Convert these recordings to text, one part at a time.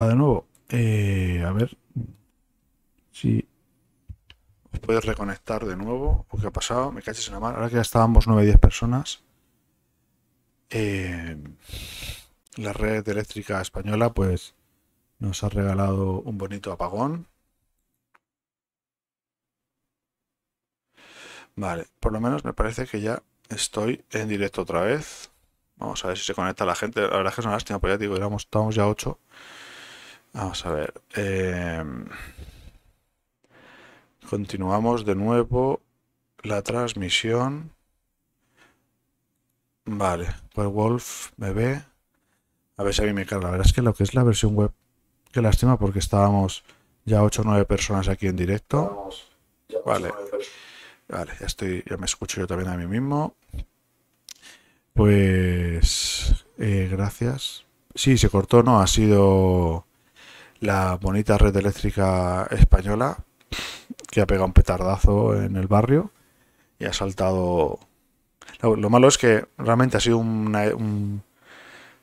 Ah, de nuevo. Eh, a ver si os puedes reconectar de nuevo. qué ha pasado? Me caches en la mano. Ahora que ya estábamos 9 10 personas. Eh, la red eléctrica española, pues nos ha regalado un bonito apagón. Vale, por lo menos me parece que ya estoy en directo otra vez. Vamos a ver si se conecta la gente. La verdad es que es una lástima, porque ya digo, ya 8. Vamos a ver. Em, continuamos de nuevo la transmisión. Vale, pues Wolf me ve. A ver si a mí me carga. La verdad es que lo que es la versión web, qué lástima porque estábamos ya 8 o 9 personas aquí en directo. Vale. Vale, ya estoy, ya me escucho yo también a mí mismo. Pues eh, gracias. Sí, se cortó, no, ha sido la bonita red eléctrica española que ha pegado un petardazo en el barrio y ha saltado. Lo, malo es que realmente ha sido un.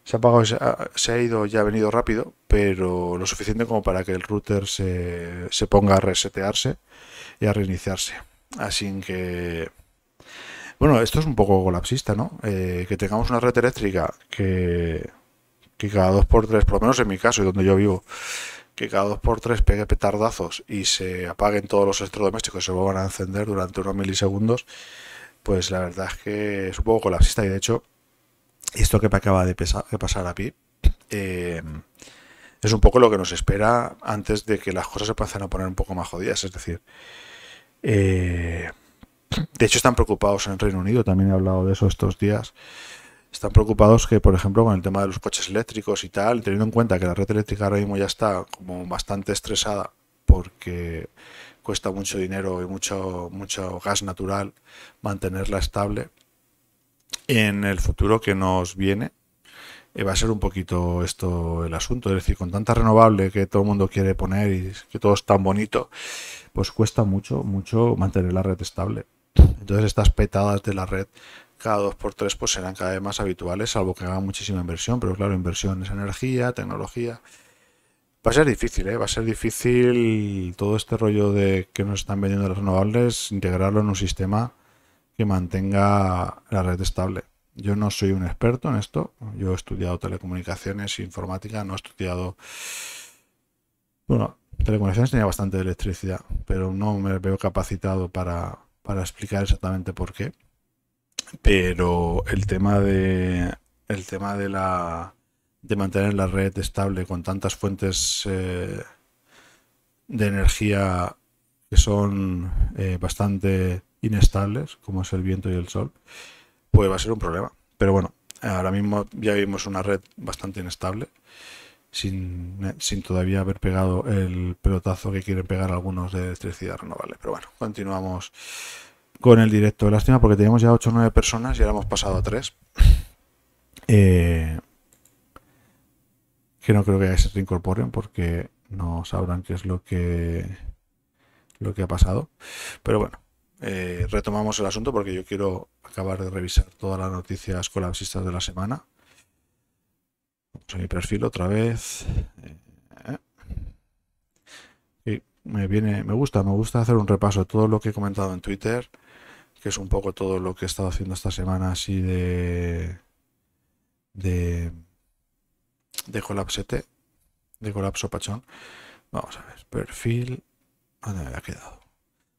Se ha se ha, ido y ha venido rápido, pero lo suficiente como para que el router se, se ponga a resetearse y a reiniciarse. Así que. Bueno, esto es un poco colapsista, ¿no? Eh, que tengamos una red eléctrica que, que cada dos por tres por lo menos en mi caso y donde yo vivo, que cada 2 por 3 pegue petardazos y se apaguen todos los electrodomésticos y se vuelvan a encender durante unos milisegundos, pues la verdad es que es un poco colapsista y de hecho, esto que me acaba de, pasar a Pi, eh, es un poco lo que nos espera antes de que las cosas se pasen a poner un poco más jodidas, es decir... Eh, de hecho, están preocupados en el Reino Unido, también he hablado de eso estos días, están preocupados que, por ejemplo, con el tema de los coches eléctricos y tal, teniendo en cuenta que la red eléctrica ahora mismo ya está como bastante estresada porque cuesta mucho dinero y mucho, mucho gas natural mantenerla estable, en el futuro que nos viene eh, va a ser un poquito esto el asunto. Es decir, con tanta renovable que todo el mundo quiere poner y que todo es tan bonito, pues cuesta mucho, mucho mantener la red estable. Entonces estas petadas de la red cada 2x3 pues serán cada vez más habituales, salvo que hagan muchísima inversión, pero claro, inversión es energía, tecnología. Va a ser difícil, ¿eh? va a ser difícil todo este rollo de que nos están vendiendo las renovables, integrarlo en un sistema que mantenga la red estable. Yo no soy un experto en esto, yo he estudiado telecomunicaciones, e informática, no he estudiado... Bueno, telecomunicaciones tenía bastante electricidad, pero no me veo capacitado para explicar exactamente por qué. Pero el tema de. El tema de la. de mantener la red estable con tantas fuentes eh, de energía que son eh, bastante inestables, como es el viento y el sol, pues va a ser un problema. Pero bueno, ahora mismo ya vimos una red bastante inestable, sin, sin todavía haber pegado el pelotazo que quieren pegar algunos de electricidad renovable. Pero bueno, continuamos con el directo. Lástima porque teníamos ya 8 o 9 personas y ahora hemos pasado a 3. Eh, que no creo que se reincorporen porque no sabrán qué es lo que, lo que ha pasado. Pero bueno, eh, retomamos el asunto porque yo quiero acabar de revisar todas las noticias colapsistas de la semana. Vamos mi perfil otra vez. Eh, y me viene, me gusta, me gusta hacer un repaso de todo lo que he comentado en Twitter que es un poco todo lo que he estado haciendo esta semana así de de de colapsete de colapso pachón vamos a ver perfil ¿dónde ah, me ha quedado?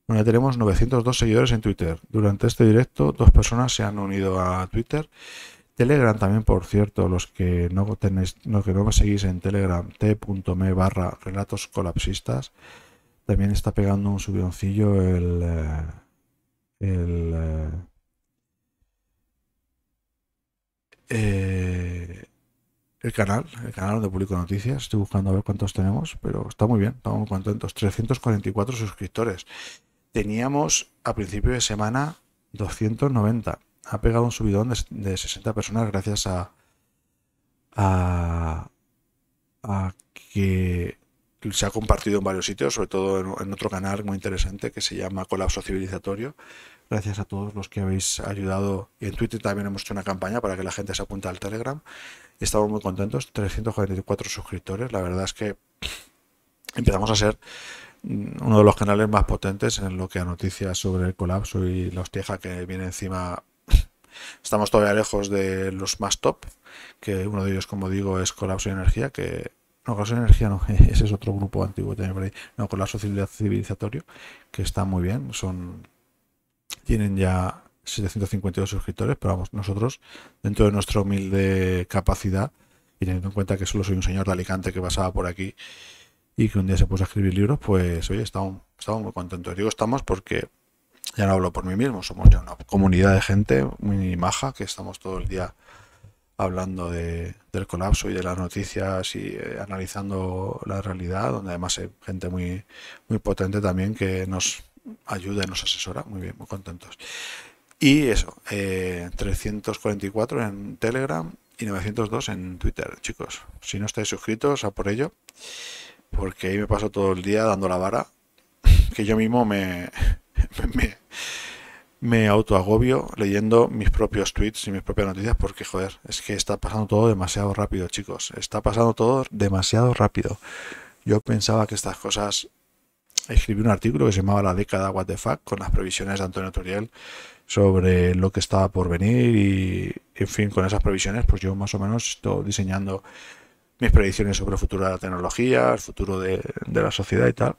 bueno ya tenemos 902 seguidores en Twitter durante este directo dos personas se han unido a Twitter Telegram también, por cierto, los que no tenéis, los que no me seguís en Telegram, t.me barra relatos colapsistas, también está pegando un subioncillo el, eh, el, eh, eh, el canal, el canal donde publico noticias. Estoy buscando a ver cuántos tenemos, pero está muy bien, estamos muy contentos. 344 suscriptores. Teníamos a principio de semana 290. Ha pegado un subidón de, 60 personas gracias a, a, a que se ha compartido en varios sitios, sobre todo en, otro canal muy interesante que se llama Colapso Civilizatorio. Gracias a todos los que habéis ayudado. Y en Twitter también hemos hecho una campaña para que la gente se apunte al Telegram. estamos muy contentos, 344 suscriptores. La verdad es que empezamos a ser mm, uno de los canales más potentes en lo que a noticias sobre el colapso y la hostia que viene encima estamos todavía lejos de los más top, que uno de ellos, como digo, es Colapso y Energía, que no, Energía no, ese es otro grupo antiguo No, con la Sociedad Civilizatorio, que está muy bien. Son. Tienen ya 752 suscriptores, pero vamos, nosotros, dentro de nuestra humilde capacidad, y teniendo en cuenta que solo soy un señor de Alicante que pasaba por aquí y que un día se puso a escribir libros, pues oye, estamos muy contentos. Digo estamos porque ya no hablo por mí mismo, somos ya una comunidad de gente muy maja que estamos todo el día hablando de, del colapso y de las noticias y eh, analizando la realidad, donde además hay gente muy, muy potente también que nos ayude nos asesora. Muy bien, muy contentos. Y eso, 344 eh, en Telegram y 902 en Twitter, chicos. Si no estáis suscritos, a por ello, porque ahí me paso todo el día dando la vara, que yo mismo me me autoagobio leyendo mis propios tweets y mis propias noticias porque, joder, es que está pasando todo demasiado rápido, chicos. Está pasando todo demasiado rápido. Yo pensaba que estas cosas... Escribí un artículo que se llamaba La década What con las previsiones de Antonio Turiel sobre lo que estaba por venir y, en fin, con esas previsiones, pues yo más o menos estoy diseñando mis predicciones sobre el futuro de la tecnología, el futuro de, de la sociedad y tal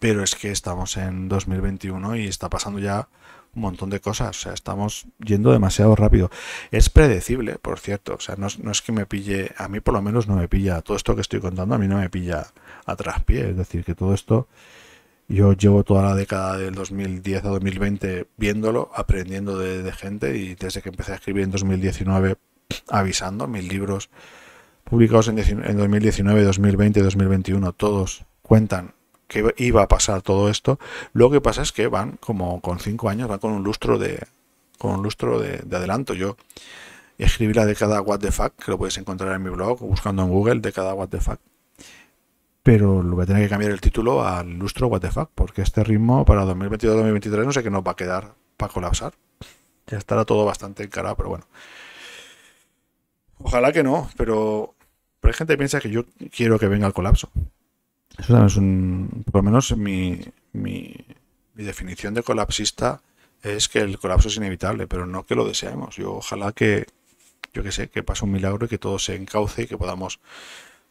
pero es que estamos en 2021 y está pasando ya un montón de cosas, o sea, estamos yendo demasiado rápido. Es predecible, por cierto, o sea, no, es que me pille, a mí por lo menos no me pilla, todo esto que estoy contando a mí no me pilla a pie. es decir, que todo esto yo llevo toda la década del 2010 a 2020 viéndolo, aprendiendo de, gente y desde que empecé a escribir en 2019 avisando mis libros publicados en, en 2019, 2020, 2021, todos cuentan que iba a pasar todo esto. Lo que pasa es que van como con cinco años, van con un lustro de, con un lustro de, adelanto. Yo escribí la cada What the Fuck, que lo puedes encontrar en mi blog buscando en Google, cada What the Fuck. Pero lo voy a tener que cambiar el título al lustro What the Fuck, porque este ritmo para 2022-2023 no sé qué nos va a quedar para colapsar. Ya estará todo bastante encarado, pero bueno. Ojalá que no, pero, pero hay gente que piensa que yo quiero que venga el colapso. Eso también un. Por lo menos mi, mi, definición de colapsista es que el colapso es inevitable, pero no que lo deseemos. Yo ojalá que, yo que sé, que pase un milagro y que todo se encauce y que podamos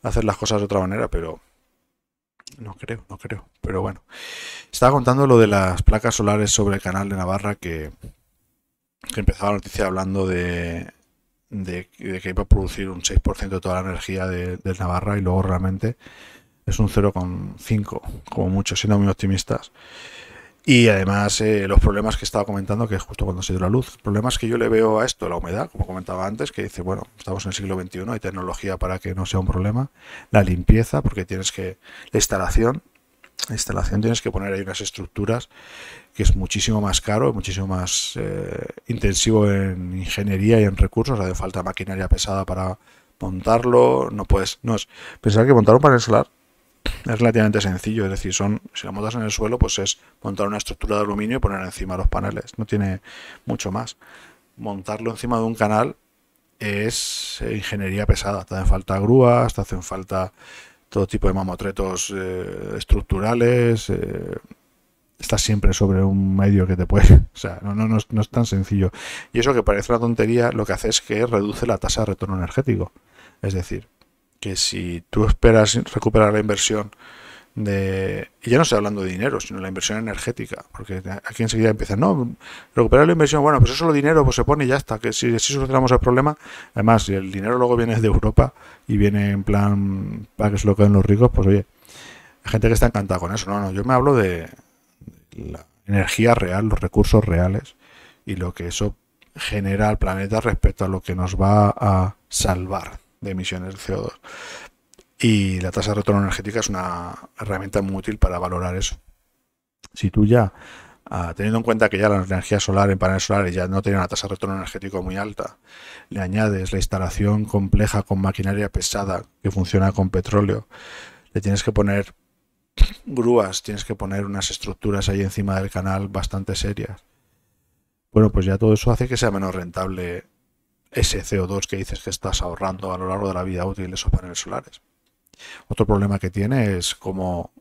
hacer las cosas de otra manera, pero no creo, no creo. Pero bueno, estaba contando lo de las placas solares sobre el canal de Navarra que, que empezaba la noticia hablando de, de, que iba a producir un 6% de toda la energía de, de Navarra y luego realmente es un 0,5 como mucho, siendo muy optimistas. Y además eh, los problemas que estaba comentando, que es justo cuando se dio la luz, problemas que yo le veo a esto, la humedad, como comentaba antes, que dice, bueno, estamos en el siglo XXI, hay tecnología para que no sea un problema, la limpieza, porque tienes que, la instalación, la instalación tienes que poner ahí unas estructuras que es muchísimo más caro, muchísimo más eh, intensivo en ingeniería y en recursos, hace falta maquinaria pesada para montarlo, no puedes, no es, pensar que montar un panel solar es relativamente sencillo, es decir, son si la montas en el suelo, pues es montar una estructura de aluminio y poner encima los paneles, no tiene mucho más. Montarlo encima de un canal es ingeniería pesada, te hacen falta grúas, te hacen falta todo tipo de mamotretos eh, estructurales, eh, estás siempre sobre un medio que te puede, o sea, no, no, no, es, no es tan sencillo. Y eso que parece una tontería, lo que hace es que reduce la tasa de retorno energético. Es decir, que si tú esperas recuperar la inversión de, y ya no estoy hablando de dinero, sino la inversión energética, porque aquí enseguida empiezan, no, recuperar la inversión, bueno, pues eso es lo dinero, pues se pone y ya está, que si así solucionamos el problema, además, si el dinero luego viene de Europa y viene en plan para ah, que se lo queden los ricos, pues oye, hay gente que está encantada con eso, no, no, yo me hablo de la energía real, los recursos reales y lo que eso genera al planeta respecto a lo que nos va a salvar de emisiones de CO2. Y la tasa de retorno energética es una herramienta muy útil para valorar eso. Si tú ya, ah, teniendo en cuenta que ya la energía solar en paneles solares ya no tiene una tasa de retorno energético muy alta, le añades la instalación compleja con maquinaria pesada que funciona con petróleo, le tienes que poner grúas, tienes que poner unas estructuras ahí encima del canal bastante serias. Bueno, pues ya todo eso hace que sea menos rentable ese CO2 que dices que estás ahorrando a lo largo de la vida útil de esos paneles solares. Otro problema que tiene es cómo,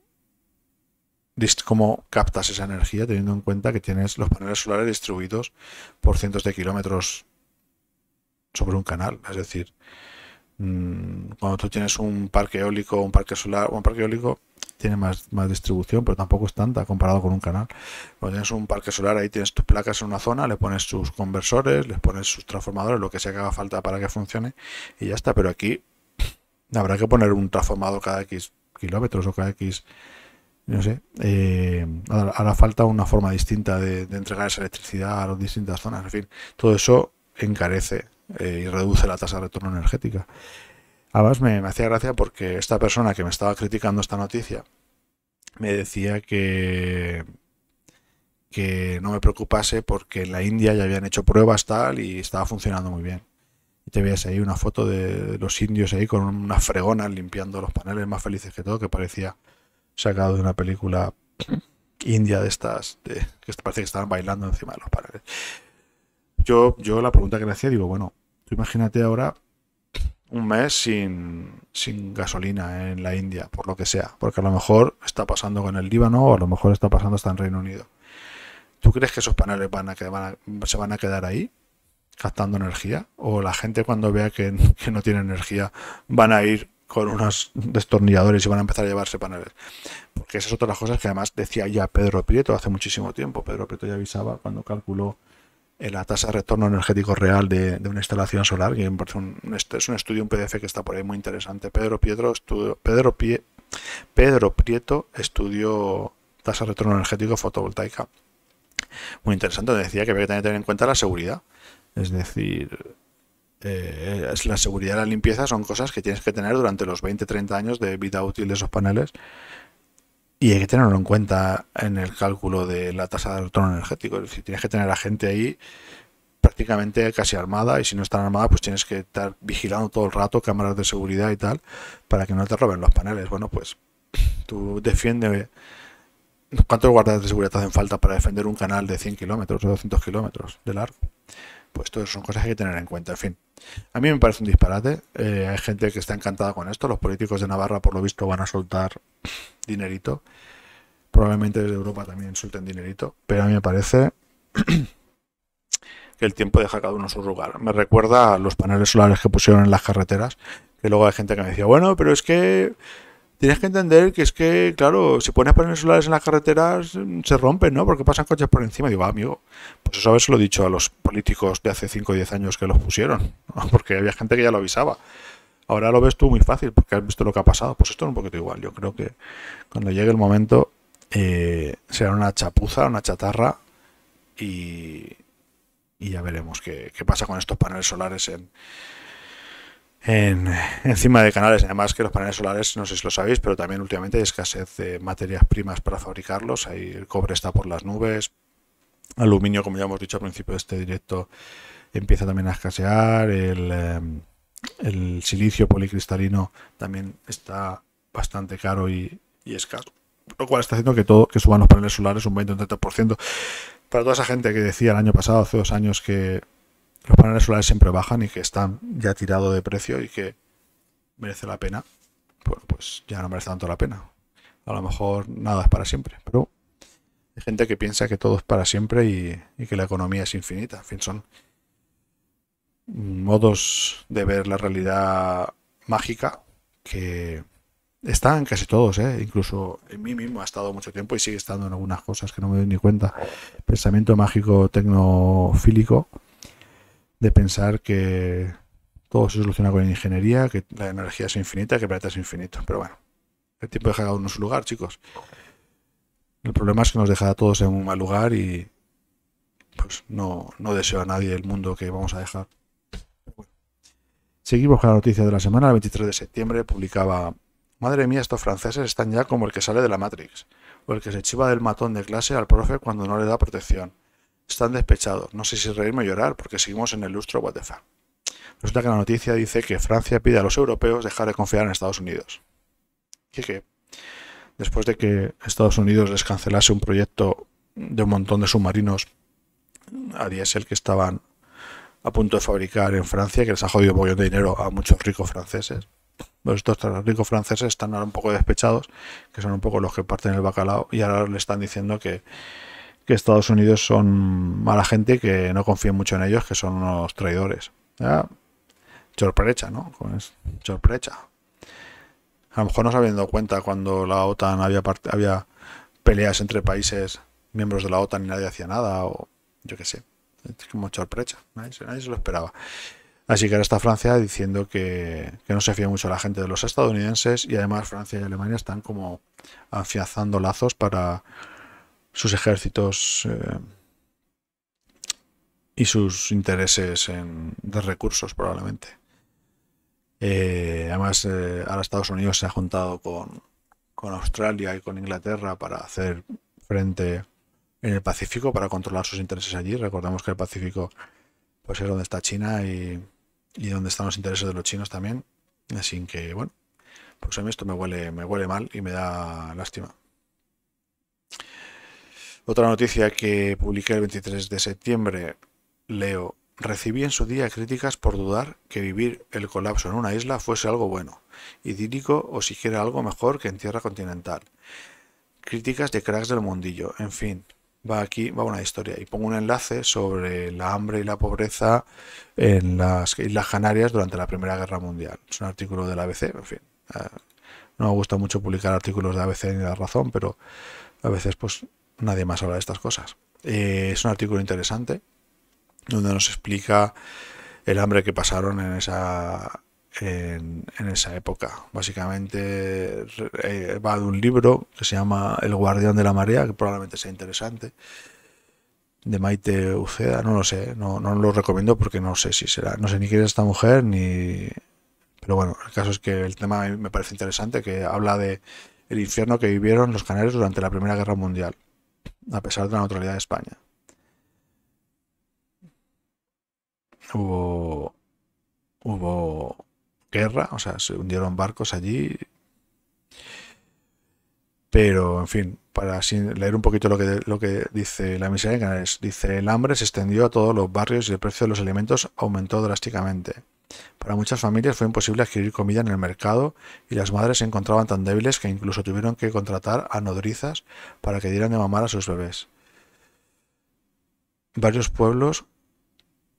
cómo captas esa energía teniendo en cuenta que tienes los paneles solares distribuidos por cientos de kilómetros sobre un canal. Es decir, mm, cuando tú tienes un parque eólico, un parque solar, o un parque eólico, tiene más, más distribución, pero tampoco es tanta comparado con un canal. Cuando pues tienes un parque solar, ahí tienes tus placas en una zona, le pones sus conversores, les pones sus transformadores, lo que sea que haga falta para que funcione, y ya está. Pero aquí habrá que poner un transformador cada X kilómetros o cada X. No sé, eh, hará falta una forma distinta de, entregar esa electricidad a las distintas zonas. En fin, todo eso encarece eh, y reduce la tasa de retorno energética me, hacía gracia porque esta persona que me estaba criticando esta noticia me decía que que no me preocupase porque en la India ya habían hecho pruebas tal y estaba funcionando muy bien. Y te veías ahí una foto de los indios ahí con una fregona limpiando los paneles más felices que todo, que parecía sacado de una película india de estas, que parece que estaban bailando encima de los paneles. Yo, yo la pregunta que le hacía, digo, bueno, tú imagínate ahora un mes sin, gasolina en la India, por lo que sea, porque a lo mejor está pasando con el Líbano o a lo mejor está pasando hasta en Reino Unido. ¿Tú crees que esos paneles van a, se van a quedar ahí captando energía? ¿O la gente cuando vea que, no tiene energía van a ir con unos destornilladores y van a empezar a llevarse paneles? Porque esas es otra de las cosas que además decía ya Pedro Prieto hace muchísimo tiempo. Pedro Prieto ya avisaba cuando calculó la tasa de retorno energético real de, una instalación solar, que este es un estudio, un PDF que está por ahí muy interesante. Pedro, Pietro, estudio, Pedro, Pie, Pedro Prieto estudió tasa de retorno energético fotovoltaica. Muy interesante, decía que había que tener en cuenta la seguridad. Es decir, eh, es la seguridad y la limpieza son cosas que tienes que tener durante los 20-30 años de vida útil de esos paneles y hay que tenerlo en cuenta en el cálculo de la tasa de retorno energético. Es decir, tienes que tener a gente ahí prácticamente casi armada y si no están armada pues tienes que estar vigilando todo el rato cámaras de seguridad y tal para que no te roben los paneles. Bueno, pues tú defiende... ¿Cuántos guardias de seguridad te hacen falta para defender un canal de 100 kilómetros o 200 kilómetros de largo? pues eso son cosas que hay que tener en cuenta. En fin, a mí me parece un disparate. Eh, hay gente que está encantada con esto. Los políticos de Navarra, por lo visto, van a soltar dinerito. Probablemente desde Europa también suelten dinerito. Pero a mí me parece que el tiempo deja cada uno su lugar. Me recuerda a los paneles solares que pusieron en las carreteras. Que luego hay gente que me decía, bueno, pero es que tienes que entender que es que, claro, si pones paneles solares en las carreteras, mm, se rompen, ¿no? Porque pasan coches por encima. Digo, ah, amigo, pues eso a veces lo he dicho a los políticos de hace 5 o 10 años que los pusieron, porque había gente que ya lo avisaba. Ahora lo ves tú muy fácil, porque has visto lo que ha pasado. Pues esto es un poquito igual. Yo creo que cuando llegue el momento eh, será una chapuza, una chatarra, y, y ya veremos qué, qué pasa con estos paneles solares en, en, encima de canales. Además que los paneles solares, no sé si lo sabéis, pero también últimamente hay escasez de materias primas para fabricarlos. Ahí el cobre está por las nubes, aluminio, como ya hemos dicho al principio de este directo, empieza también a escasear, el, em, silicio policristalino también está bastante caro y, escaso. Lo cual está haciendo que todo que suban los paneles solares un 20 o 30%. Para toda esa gente que decía el año pasado, hace dos años, que los paneles solares siempre bajan y que están ya tirados de precio y que merece la pena, bueno, pues ya no merece tanto la pena. A lo mejor nada es para siempre, pero hay gente que piensa que todo es para siempre y, que la economía es infinita. En fin, son modos de ver la realidad mágica que están casi todos, ¿eh? incluso en mí mismo ha estado mucho tiempo y sigue estando en algunas cosas que no me doy ni cuenta. Pensamiento mágico tecnofílico de pensar que todo se soluciona con ingeniería, que la energía es infinita, que el planeta es infinito. Pero bueno, el tiempo deja cada uno su lugar, chicos. El problema es que nos deja a todos en un mal lugar y pues no, no deseo a nadie el mundo que vamos a dejar. Seguimos con la noticia de la semana. El 23 de septiembre publicaba, madre mía, estos franceses están ya como el que sale de la Matrix, o el que se chiva del matón de clase al profe cuando no le da protección están despechados. No sé si reírme o llorar, porque seguimos en el lustro what Resulta que la noticia dice que Francia pide a los europeos dejar de confiar en Estados Unidos. ¿Qué qué? Después de que Estados Unidos les cancelase un proyecto de un montón de submarinos a el que estaban a punto de fabricar en Francia, que les ha jodido un montón de dinero a muchos ricos franceses. Pues estos ricos franceses están ahora un poco despechados, que son un poco los que parten el bacalao, y ahora le están diciendo que que Estados Unidos son mala gente, que no confíen mucho en ellos, que son unos traidores. ¿Ya? Chorprecha, ¿no? Chorprecha. A lo mejor no se habían dado cuenta cuando la OTAN había, había peleas entre países miembros de la OTAN y nadie hacía nada, o yo qué sé. Es como chorprecha, nadie, se lo esperaba. Así que ahora está Francia diciendo que, no se fía mucho a la gente de los estadounidenses y además Francia y Alemania están como afianzando lazos para sus ejércitos eh, y sus intereses en, de recursos probablemente. Eh, además, eh, ahora Estados Unidos se ha juntado con, Australia y con Inglaterra para hacer frente en el Pacífico, para controlar sus intereses allí. Recordamos que el Pacífico pues, es donde está China y, y donde están los intereses de los chinos también. Así que, bueno, pues a mí esto me huele, me huele mal y me da lástima. Otra noticia que publiqué el 23 de septiembre, leo, recibí en su día críticas por dudar que vivir el colapso en una isla fuese algo bueno, idílico o siquiera algo mejor que en tierra continental. Críticas de cracks del mundillo, en fin, va aquí, va una historia. Y pongo un enlace sobre la hambre y la pobreza en las Islas Canarias durante la Primera Guerra Mundial. Es un artículo de la ABC, en fin. Eh, no me gusta mucho publicar artículos de ABC ni la razón, pero a veces pues nadie más habla de estas cosas. Eh, es un artículo interesante donde nos explica el hambre que pasaron en esa, en, esa época. Básicamente eh, va de un libro que se llama El guardián de la marea, que probablemente sea interesante, de Maite Uceda, no lo sé, no, lo recomiendo porque no sé si será, no sé ni quién es esta mujer ni... Pero bueno, el caso es que el tema me parece interesante, que habla de el infierno que vivieron los canarios durante la Primera Guerra Mundial a pesar de la neutralidad de España. Hubo, hubo guerra, o sea, se hundieron barcos allí. Pero, en fin, para leer un poquito lo que, lo que dice la miseria dice, el hambre se extendió a todos los barrios y el precio de los alimentos aumentó drásticamente. Para muchas familias fue imposible adquirir comida en el mercado y las madres se encontraban tan débiles que incluso tuvieron que contratar a nodrizas para que dieran de mamar a sus bebés. Varios pueblos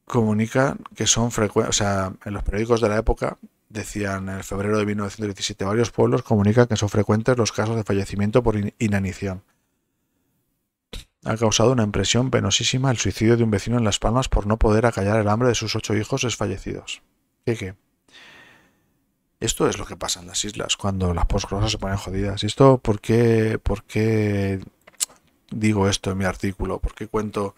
comunican que son frecuentes, o sea, en los periódicos de la época decían en febrero de 1917, varios pueblos comunican que son frecuentes los casos de fallecimiento por inanición. Ha causado una impresión penosísima el suicidio de un vecino en Las Palmas por no poder acallar el hambre de sus ocho hijos desfallecidos que Esto es lo que pasa en las islas cuando las postcrosas se ponen jodidas. ¿Y esto por qué, por qué digo esto en mi artículo? ¿Por qué cuento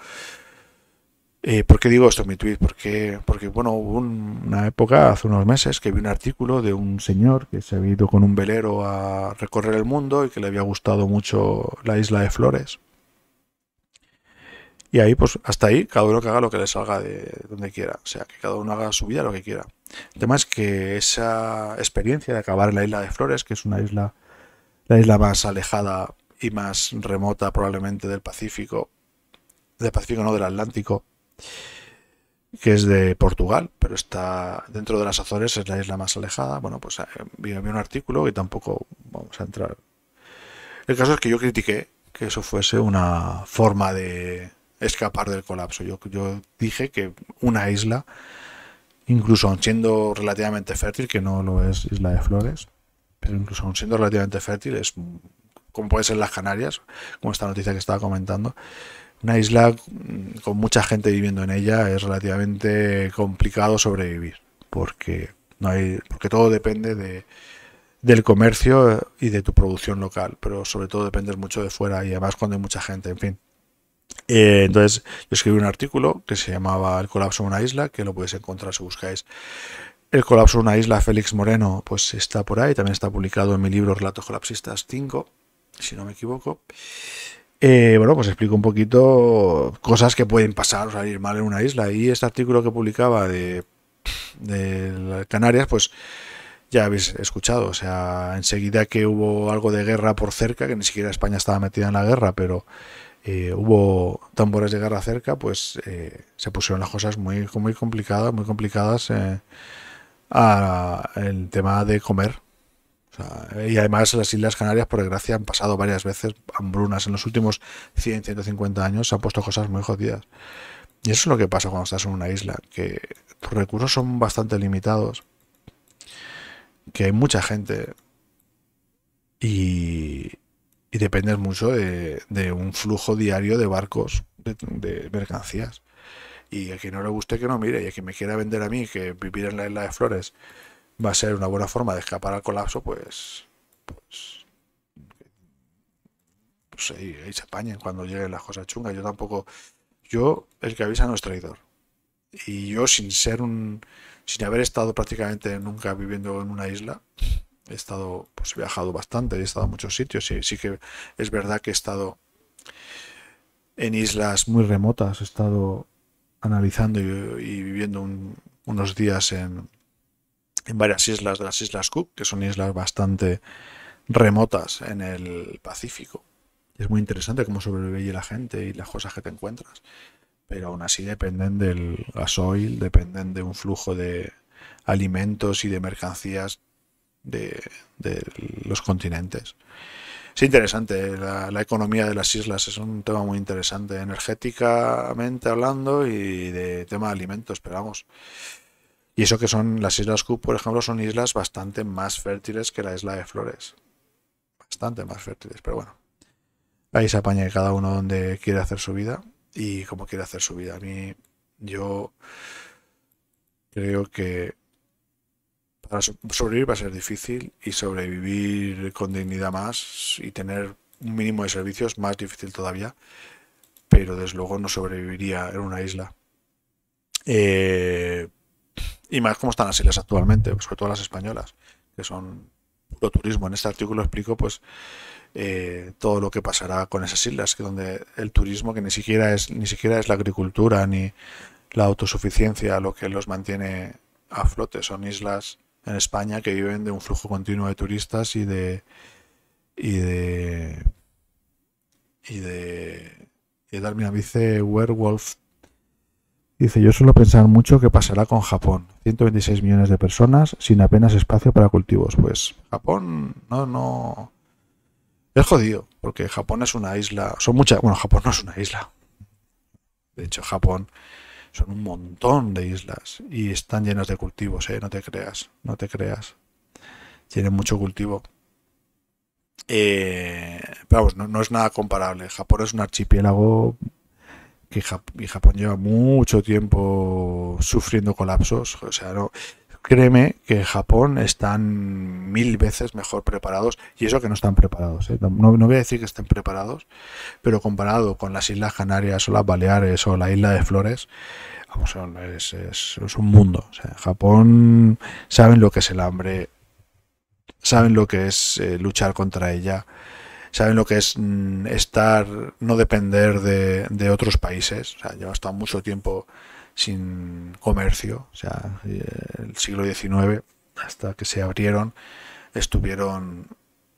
eh, porque digo esto en mi tweet? Porque, porque bueno, hubo una época, hace unos meses, que vi un artículo de un señor que se había ido con un velero a recorrer el mundo y que le había gustado mucho la isla de Flores. Y ahí, pues hasta ahí, cada uno que haga lo que le salga de donde quiera. O sea, que cada uno haga su vida lo que quiera. El tema es que esa experiencia de acabar en la isla de Flores, que es una isla, la isla más alejada y más remota probablemente del Pacífico, del Pacífico no, del Atlántico, que es de Portugal, pero está dentro de las Azores, es la isla más alejada. Bueno, pues eh, vi, un artículo y tampoco vamos a entrar. El caso es que yo critiqué que eso fuese una forma de, escapar del colapso. Yo, dije que una isla, incluso siendo relativamente fértil, que no lo es Isla de Flores, pero incluso siendo relativamente fértil, es como puede ser las Canarias, como esta noticia que estaba comentando. Una isla mm, con mucha gente viviendo en ella es relativamente complicado sobrevivir, porque no hay, porque todo depende de, del comercio y de tu producción local, pero sobre todo dependes mucho de fuera y además cuando hay mucha gente, en fin, eh, entonces, yo escribí un artículo que se llamaba El colapso de una isla, que lo puedes encontrar si buscáis El colapso de una isla, Félix Moreno, pues está por ahí, también está publicado en mi libro Relatos Colapsistas 5, si no me equivoco. Eh, bueno, pues explico un poquito cosas que pueden pasar o salir mal en una isla. Y este artículo que publicaba de, de Canarias, pues ya habéis escuchado. O sea, enseguida que hubo algo de guerra por cerca, que ni siquiera España estaba metida en la guerra, pero eh, hubo tambores de guerra cerca, pues eh, se pusieron las cosas muy, muy complicadas, muy complicadas eh, a, el tema de comer. y además las Islas Canarias, por desgracia, han pasado varias veces hambrunas. En los últimos 100, 150 años se han puesto cosas muy jodidas. Y eso es lo que pasa cuando estás en una isla, que tus recursos son bastante limitados, que hay mucha gente y, y depende mucho de, un flujo diario de barcos, de, mercancías. Y a quien no le guste que no mire, y a quien me quiera vender a mí que vivir en la isla de Flores va a ser una buena forma de escapar al colapso, pues... Pues, pues ahí, se apañan cuando lleguen las cosas chunga Yo tampoco... Yo, el que avisa no es traidor. Y yo, sin ser un... Sin haber estado prácticamente nunca viviendo en una isla, he estado, pues viajado bastante, he estado en muchos sitios y sí que es verdad que he estado en islas muy remotas, he estado analizando y, viviendo unos días en, en varias islas de las Islas Cook, que son islas bastante remotas en el Pacífico. Es muy interesante cómo sobrevive la gente y las cosas que te encuentras. Pero aún así dependen del gasoil, dependen de un flujo de alimentos y de mercancías de, los continentes. Es interesante, la, economía de las islas es un tema muy interesante, energéticamente hablando y de tema de alimentos, pero vamos. Y eso que son las Islas Cook, por ejemplo, son islas bastante más fértiles que la isla de Flores. Bastante más fértiles, pero bueno. Ahí se apaña cada uno donde quiere hacer su vida y como quiere hacer su vida. A mí, yo creo que sobrevivir va a ser difícil y sobrevivir con dignidad más y tener un mínimo de servicios más difícil todavía, pero desde luego no sobreviviría en una isla. Eh, y más como están las islas actualmente, pues sobre todo las españolas, que son puro turismo. En este artículo explico pues eh, todo lo que pasará con esas islas, que donde el turismo, que ni siquiera es, ni siquiera es la agricultura ni la autosuficiencia lo que los mantiene a flote, son islas en España que viven de un flujo continuo de turistas y de y de y de y de dice Werewolf dice yo suelo pensar mucho qué pasará con Japón 126 millones de personas sin apenas espacio para cultivos pues Japón no no es jodido porque Japón es una isla son muchas bueno Japón no es una isla de hecho Japón son un montón de islas y están llenas de cultivos, ¿eh? no te creas, no te creas. Tienen mucho cultivo. Eh, pero vamos, no, es nada comparable. Japón es un archipiélago que y Japón lleva mucho tiempo sufriendo colapsos. O sea, no, créeme que Japón están mil veces mejor preparados, y eso que no están preparados. ¿eh? No, voy a decir que estén preparados, pero comparado con las Islas Canarias o las Baleares o la Isla de Flores, vamos, es, un mundo. Japón saben lo que es el hambre, saben lo que es eh, luchar contra ella, saben lo que es mm, estar, no depender de, de otros países. O sea, lleva hasta mucho tiempo sin comercio, o sea, eh, el siglo XIX hasta que se abrieron, estuvieron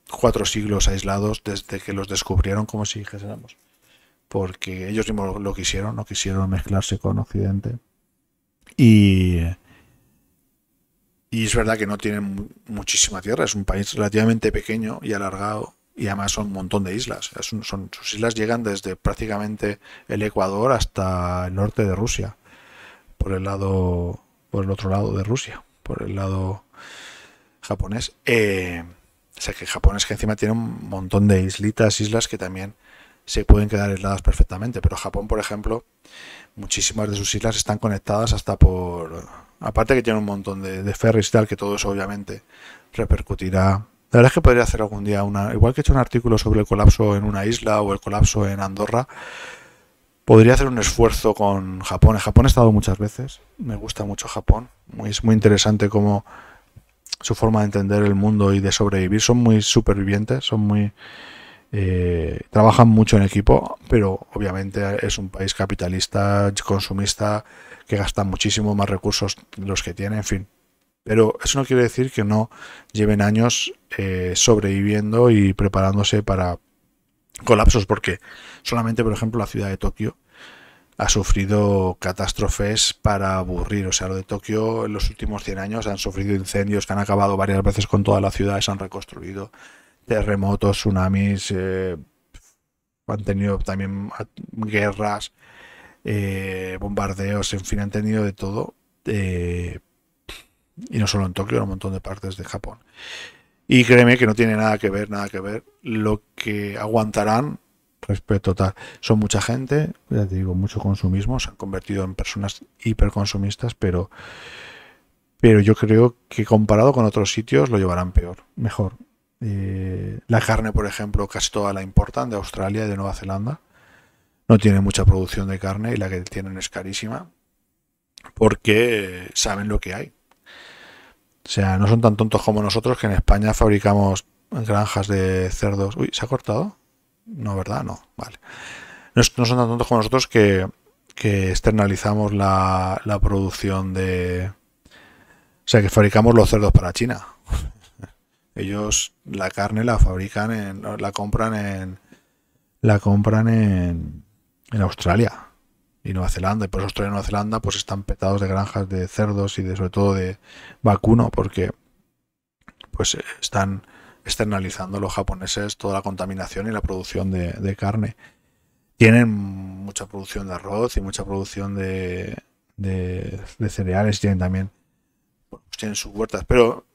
cuatro siglos aislados desde que los descubrieron como si dijésemos, porque ellos mismos lo quisieron, no quisieron mezclarse con Occidente. Y, es verdad que no tienen muchísima tierra, es un país relativamente pequeño y alargado, y además son un montón de islas. son, sus islas llegan desde prácticamente el Ecuador hasta el norte de Rusia por el lado, por el otro lado de Rusia, por el lado japonés. Eh, o sea que Japón es que encima tiene un montón de islitas, islas que también se pueden quedar aisladas perfectamente. Pero Japón, por ejemplo, muchísimas de sus islas están conectadas hasta por. Aparte que tiene un montón de, de ferries y tal, que todo eso obviamente repercutirá. La verdad es que podría hacer algún día una. Igual que he hecho un artículo sobre el colapso en una isla o el colapso en Andorra, Podría hacer un esfuerzo con Japón. En Japón he estado muchas veces. Me gusta mucho Japón. es muy interesante como su forma de entender el mundo y de sobrevivir. Son muy supervivientes, son muy. Eh, trabajan mucho en equipo, pero obviamente es un país capitalista, consumista, que gasta muchísimo más recursos los que tiene, en fin. Pero eso no quiere decir que no lleven años eh, sobreviviendo y preparándose para colapsos, porque solamente, por ejemplo, la ciudad de Tokio ha sufrido catástrofes para aburrir. O sea, lo de Tokio en los últimos 100 años han sufrido incendios que han acabado varias veces con toda la ciudad, se han reconstruido terremotos, tsunamis, eh, han tenido también guerras, eh, bombardeos, en fin, han tenido de todo. Eh, y no solo en Tokio, en un montón de partes de Japón. Y créeme que no tiene nada que ver, nada que ver lo que aguantarán respecto tal. Son mucha gente, ya te digo, mucho consumismo, se han convertido en personas hiperconsumistas, pero, pero yo creo que comparado con otros sitios lo llevarán peor, mejor. Eh, la carne, por ejemplo, casi toda la importan de Australia y de Nueva Zelanda. No tiene mucha producción de carne y la que tienen es carísima porque saben lo que hay. O sea, no son tan tontos como nosotros que en España fabricamos granjas de cerdos. Uy, ¿se ha cortado? No, ¿verdad? No, vale. No, son tan tontos como nosotros que, externalizamos la, producción de... O sea, que fabricamos los cerdos para China. Ellos la carne la fabrican, en, la compran en... La compran en, en Australia y Nueva Zelanda, y por eso Australia y Nueva Zelanda pues están petados de granjas de cerdos y de sobre todo de vacuno, porque pues eh, están externalizando los japoneses toda la contaminación y la producción de, carne. Tienen mucha producción de arroz y mucha producción de, de, cereales, tienen también pues tienen sus huertas, pero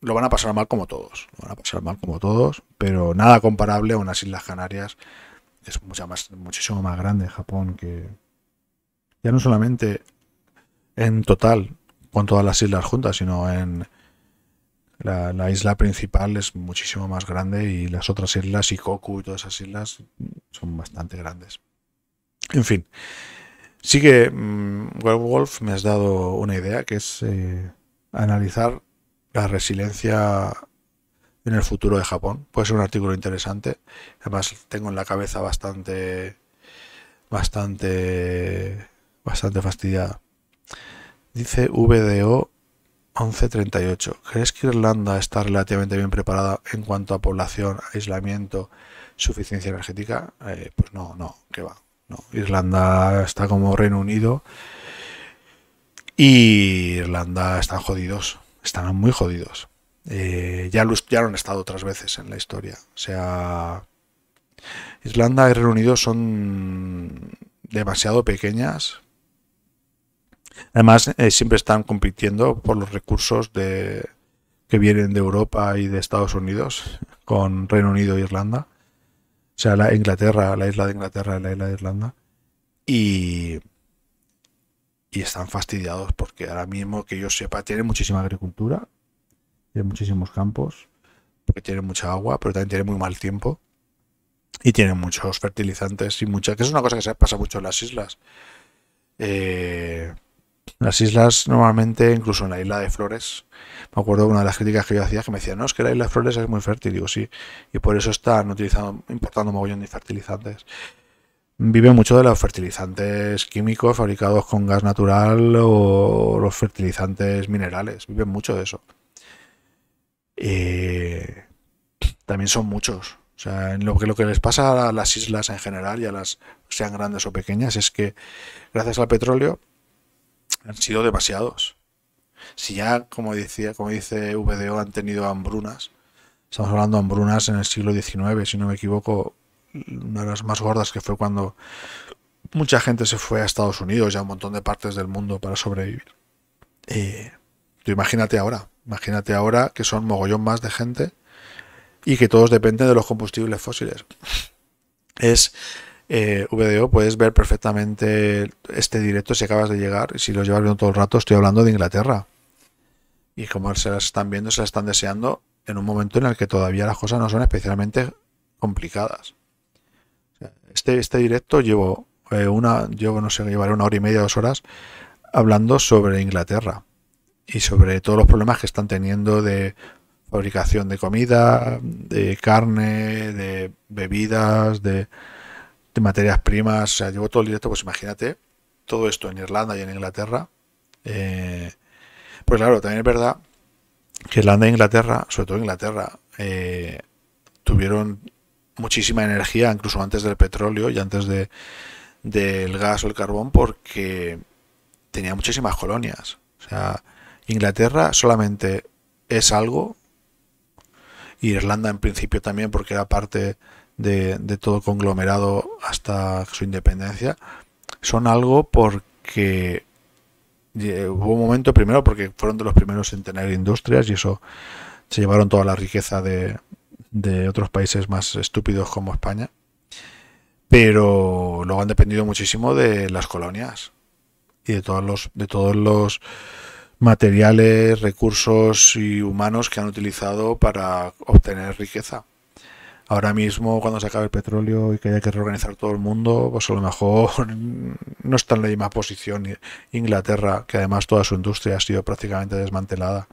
lo van a pasar mal como todos, lo van a pasar mal como todos, pero nada comparable a unas Islas Canarias es mucha más, muchísimo más grande Japón que, ya no solamente en total con todas las islas juntas, sino en la, isla principal es muchísimo más grande y las otras islas, y Koku y todas esas islas, son bastante grandes. En fin, sí que mm, wolf me has dado una idea que es eh, analizar la resiliencia en el futuro de Japón. Puede ser un artículo interesante. Además, tengo en la cabeza bastante, bastante bastante fastidiada. Dice VDO 1138. ¿Crees que Irlanda está relativamente bien preparada en cuanto a población, aislamiento, suficiencia energética? Eh, pues no, no, que va. Irlanda está como Reino Unido y Irlanda están jodidos, están muy jodidos. Eh, ya, ya han estado otras veces en la historia. O sea, Irlanda y Reino Unido son demasiado pequeñas Además, eh, siempre están compitiendo por los recursos de, que vienen de Europa y de Estados Unidos, con Reino Unido e Irlanda. O sea, la Inglaterra, la isla de Inglaterra y la isla de Irlanda. Y, están fastidiados porque ahora mismo, que yo sepa, tiene muchísima agricultura, tiene muchísimos campos, porque tiene mucha agua, pero también tiene muy mal tiempo. Y tiene muchos fertilizantes y muchas... que es una cosa que se pasa mucho en las islas. Eh, las islas normalmente, incluso en la isla de Flores, me acuerdo una de las críticas que yo hacía que me decía no, es que la isla de Flores es muy fértil, digo, sí, y por eso están utilizando, importando mogollón de fertilizantes. Vive mucho de los fertilizantes químicos fabricados con gas natural o los fertilizantes minerales, viven mucho de eso. Eh, también son muchos. O sea, lo que, lo que les pasa a las islas en general ya a las, sean grandes o pequeñas, es que gracias al petróleo han sido demasiados. Si ya, como decía, como dice VDO, han tenido hambrunas, estamos hablando de hambrunas en el siglo XIX, si no me equivoco, una de las más gordas que fue cuando mucha gente se fue a Estados Unidos y a un montón de partes del mundo para sobrevivir. Eh, imagínate ahora, imagínate ahora que son mogollón más de gente y que todos dependen de los combustibles fósiles. Es eh, VDO puedes ver perfectamente este directo si acabas de llegar. y Si lo llevas viendo todo el rato, estoy hablando de Inglaterra. Y como se las están viendo, se las están deseando en un momento en el que todavía las cosas no son especialmente complicadas. Este, este directo llevo eh, una, yo no sé, llevaré una hora y media, dos horas hablando sobre Inglaterra y sobre todos los problemas que están teniendo de fabricación de comida, de carne, de bebidas, de de materias primas, o sea, llevo todo el directo, pues imagínate, todo esto en Irlanda y en Inglaterra. Eh, pues claro, también es verdad que Irlanda e Inglaterra, sobre todo Inglaterra, eh, tuvieron muchísima energía, incluso antes del petróleo y antes de, del gas o el carbón, porque tenía muchísimas colonias. O sea, Inglaterra solamente es algo, y Irlanda en principio también, porque era parte de, todo conglomerado hasta su independencia, son algo porque hubo un momento primero porque fueron de los primeros en tener industrias y eso se llevaron toda la riqueza de, de otros países más estúpidos como España. Pero luego han dependido muchísimo de las colonias y de todos los, de todos los materiales, recursos y humanos que han utilizado para obtener riqueza. Ahora mismo, cuando se acabe el petróleo y que haya que reorganizar todo el mundo, pues a lo mejor no está en la misma posición Inglaterra, que además toda su industria ha sido prácticamente desmantelada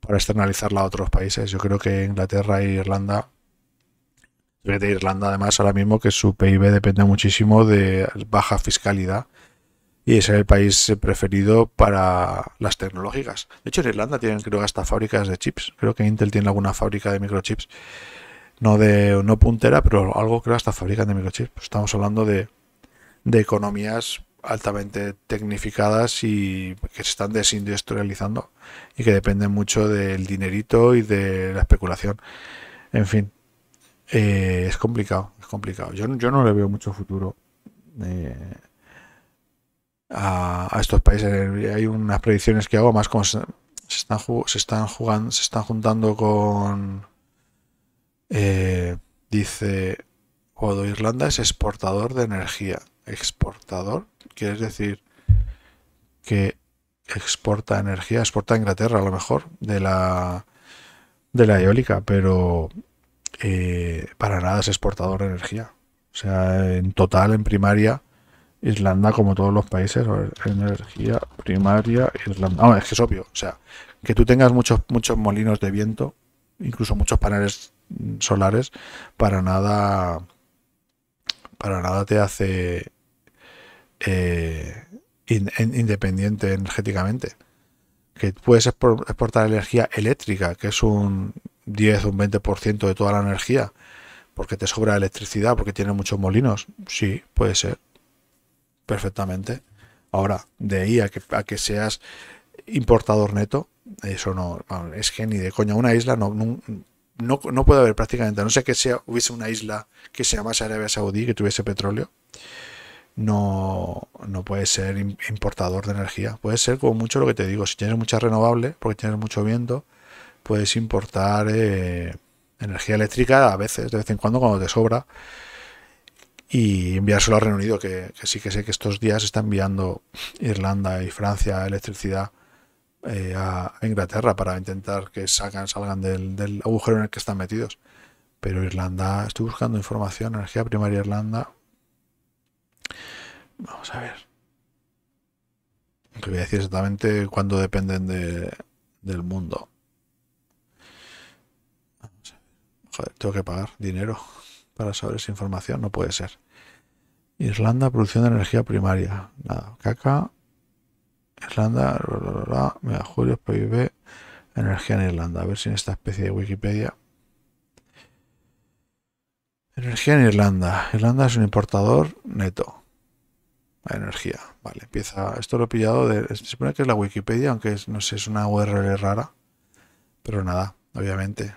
para externalizarla a otros países. Yo creo que Inglaterra e Irlanda, de Irlanda además ahora mismo que su PIB depende muchísimo de baja fiscalidad y es el país preferido para las tecnológicas. De hecho, en Irlanda tienen creo hasta fábricas de chips. Creo que Intel tiene alguna fábrica de microchips no de no puntera, pero algo que hasta fabrican de microchips. Pues estamos hablando de, de, economías altamente tecnificadas y que se están desindustrializando y que dependen mucho del dinerito y de la especulación. En fin, eh, es complicado, es complicado. Yo, yo no le veo mucho futuro. Eh, a, estos países hay unas predicciones que hago más como están se están jugando se están juntando con eh, dice, ...Odo Irlanda es exportador de energía. Exportador, quiere decir que exporta energía, exporta a Inglaterra a lo mejor, de la, de la eólica, pero eh, para nada es exportador de energía. O sea, en total, en primaria, Irlanda, como todos los países, energía primaria, Irlanda. es que es obvio. O sea, que tú tengas muchos, muchos molinos de viento, incluso muchos paneles solares para nada para nada te hace eh, independiente energéticamente que puedes exportar energía eléctrica que es un 10 un 20% de toda la energía porque te sobra electricidad porque tiene muchos molinos sí puede ser perfectamente ahora de ahí a que, seas importador neto eso no es que ni de coña una isla no no, puede haber prácticamente, a no sé que sea, hubiese una isla que se llamase Arabia Saudí, que tuviese petróleo, no, no puede ser importador de energía. Puede ser como mucho lo que te digo, si tienes mucha renovable, porque tienes mucho viento, puedes importar eh, energía eléctrica a veces, de vez en cuando, cuando te sobra, y enviárselo a Reino Unido, que, que sí que sé que estos días está enviando Irlanda y Francia electricidad eh, a, Inglaterra para intentar que sacan, salgan del, agujero en el que están metidos. Pero Irlanda, estoy buscando información, energía primaria Irlanda. Vamos a ver. ¿Qué voy a decir exactamente cuándo dependen del mundo. Joder, tengo que pagar dinero para saber esa información, no puede ser. Irlanda, producción de energía primaria. Nada, caca, Irlanda, Mega Julio, PIB, energía en Irlanda. A ver si en esta especie de Wikipedia. Energía en Irlanda. Irlanda es un importador neto. de energía. Vale, empieza. Esto lo he pillado de. Se supone que es la Wikipedia, aunque no sé, es una URL rara. Pero nada, obviamente.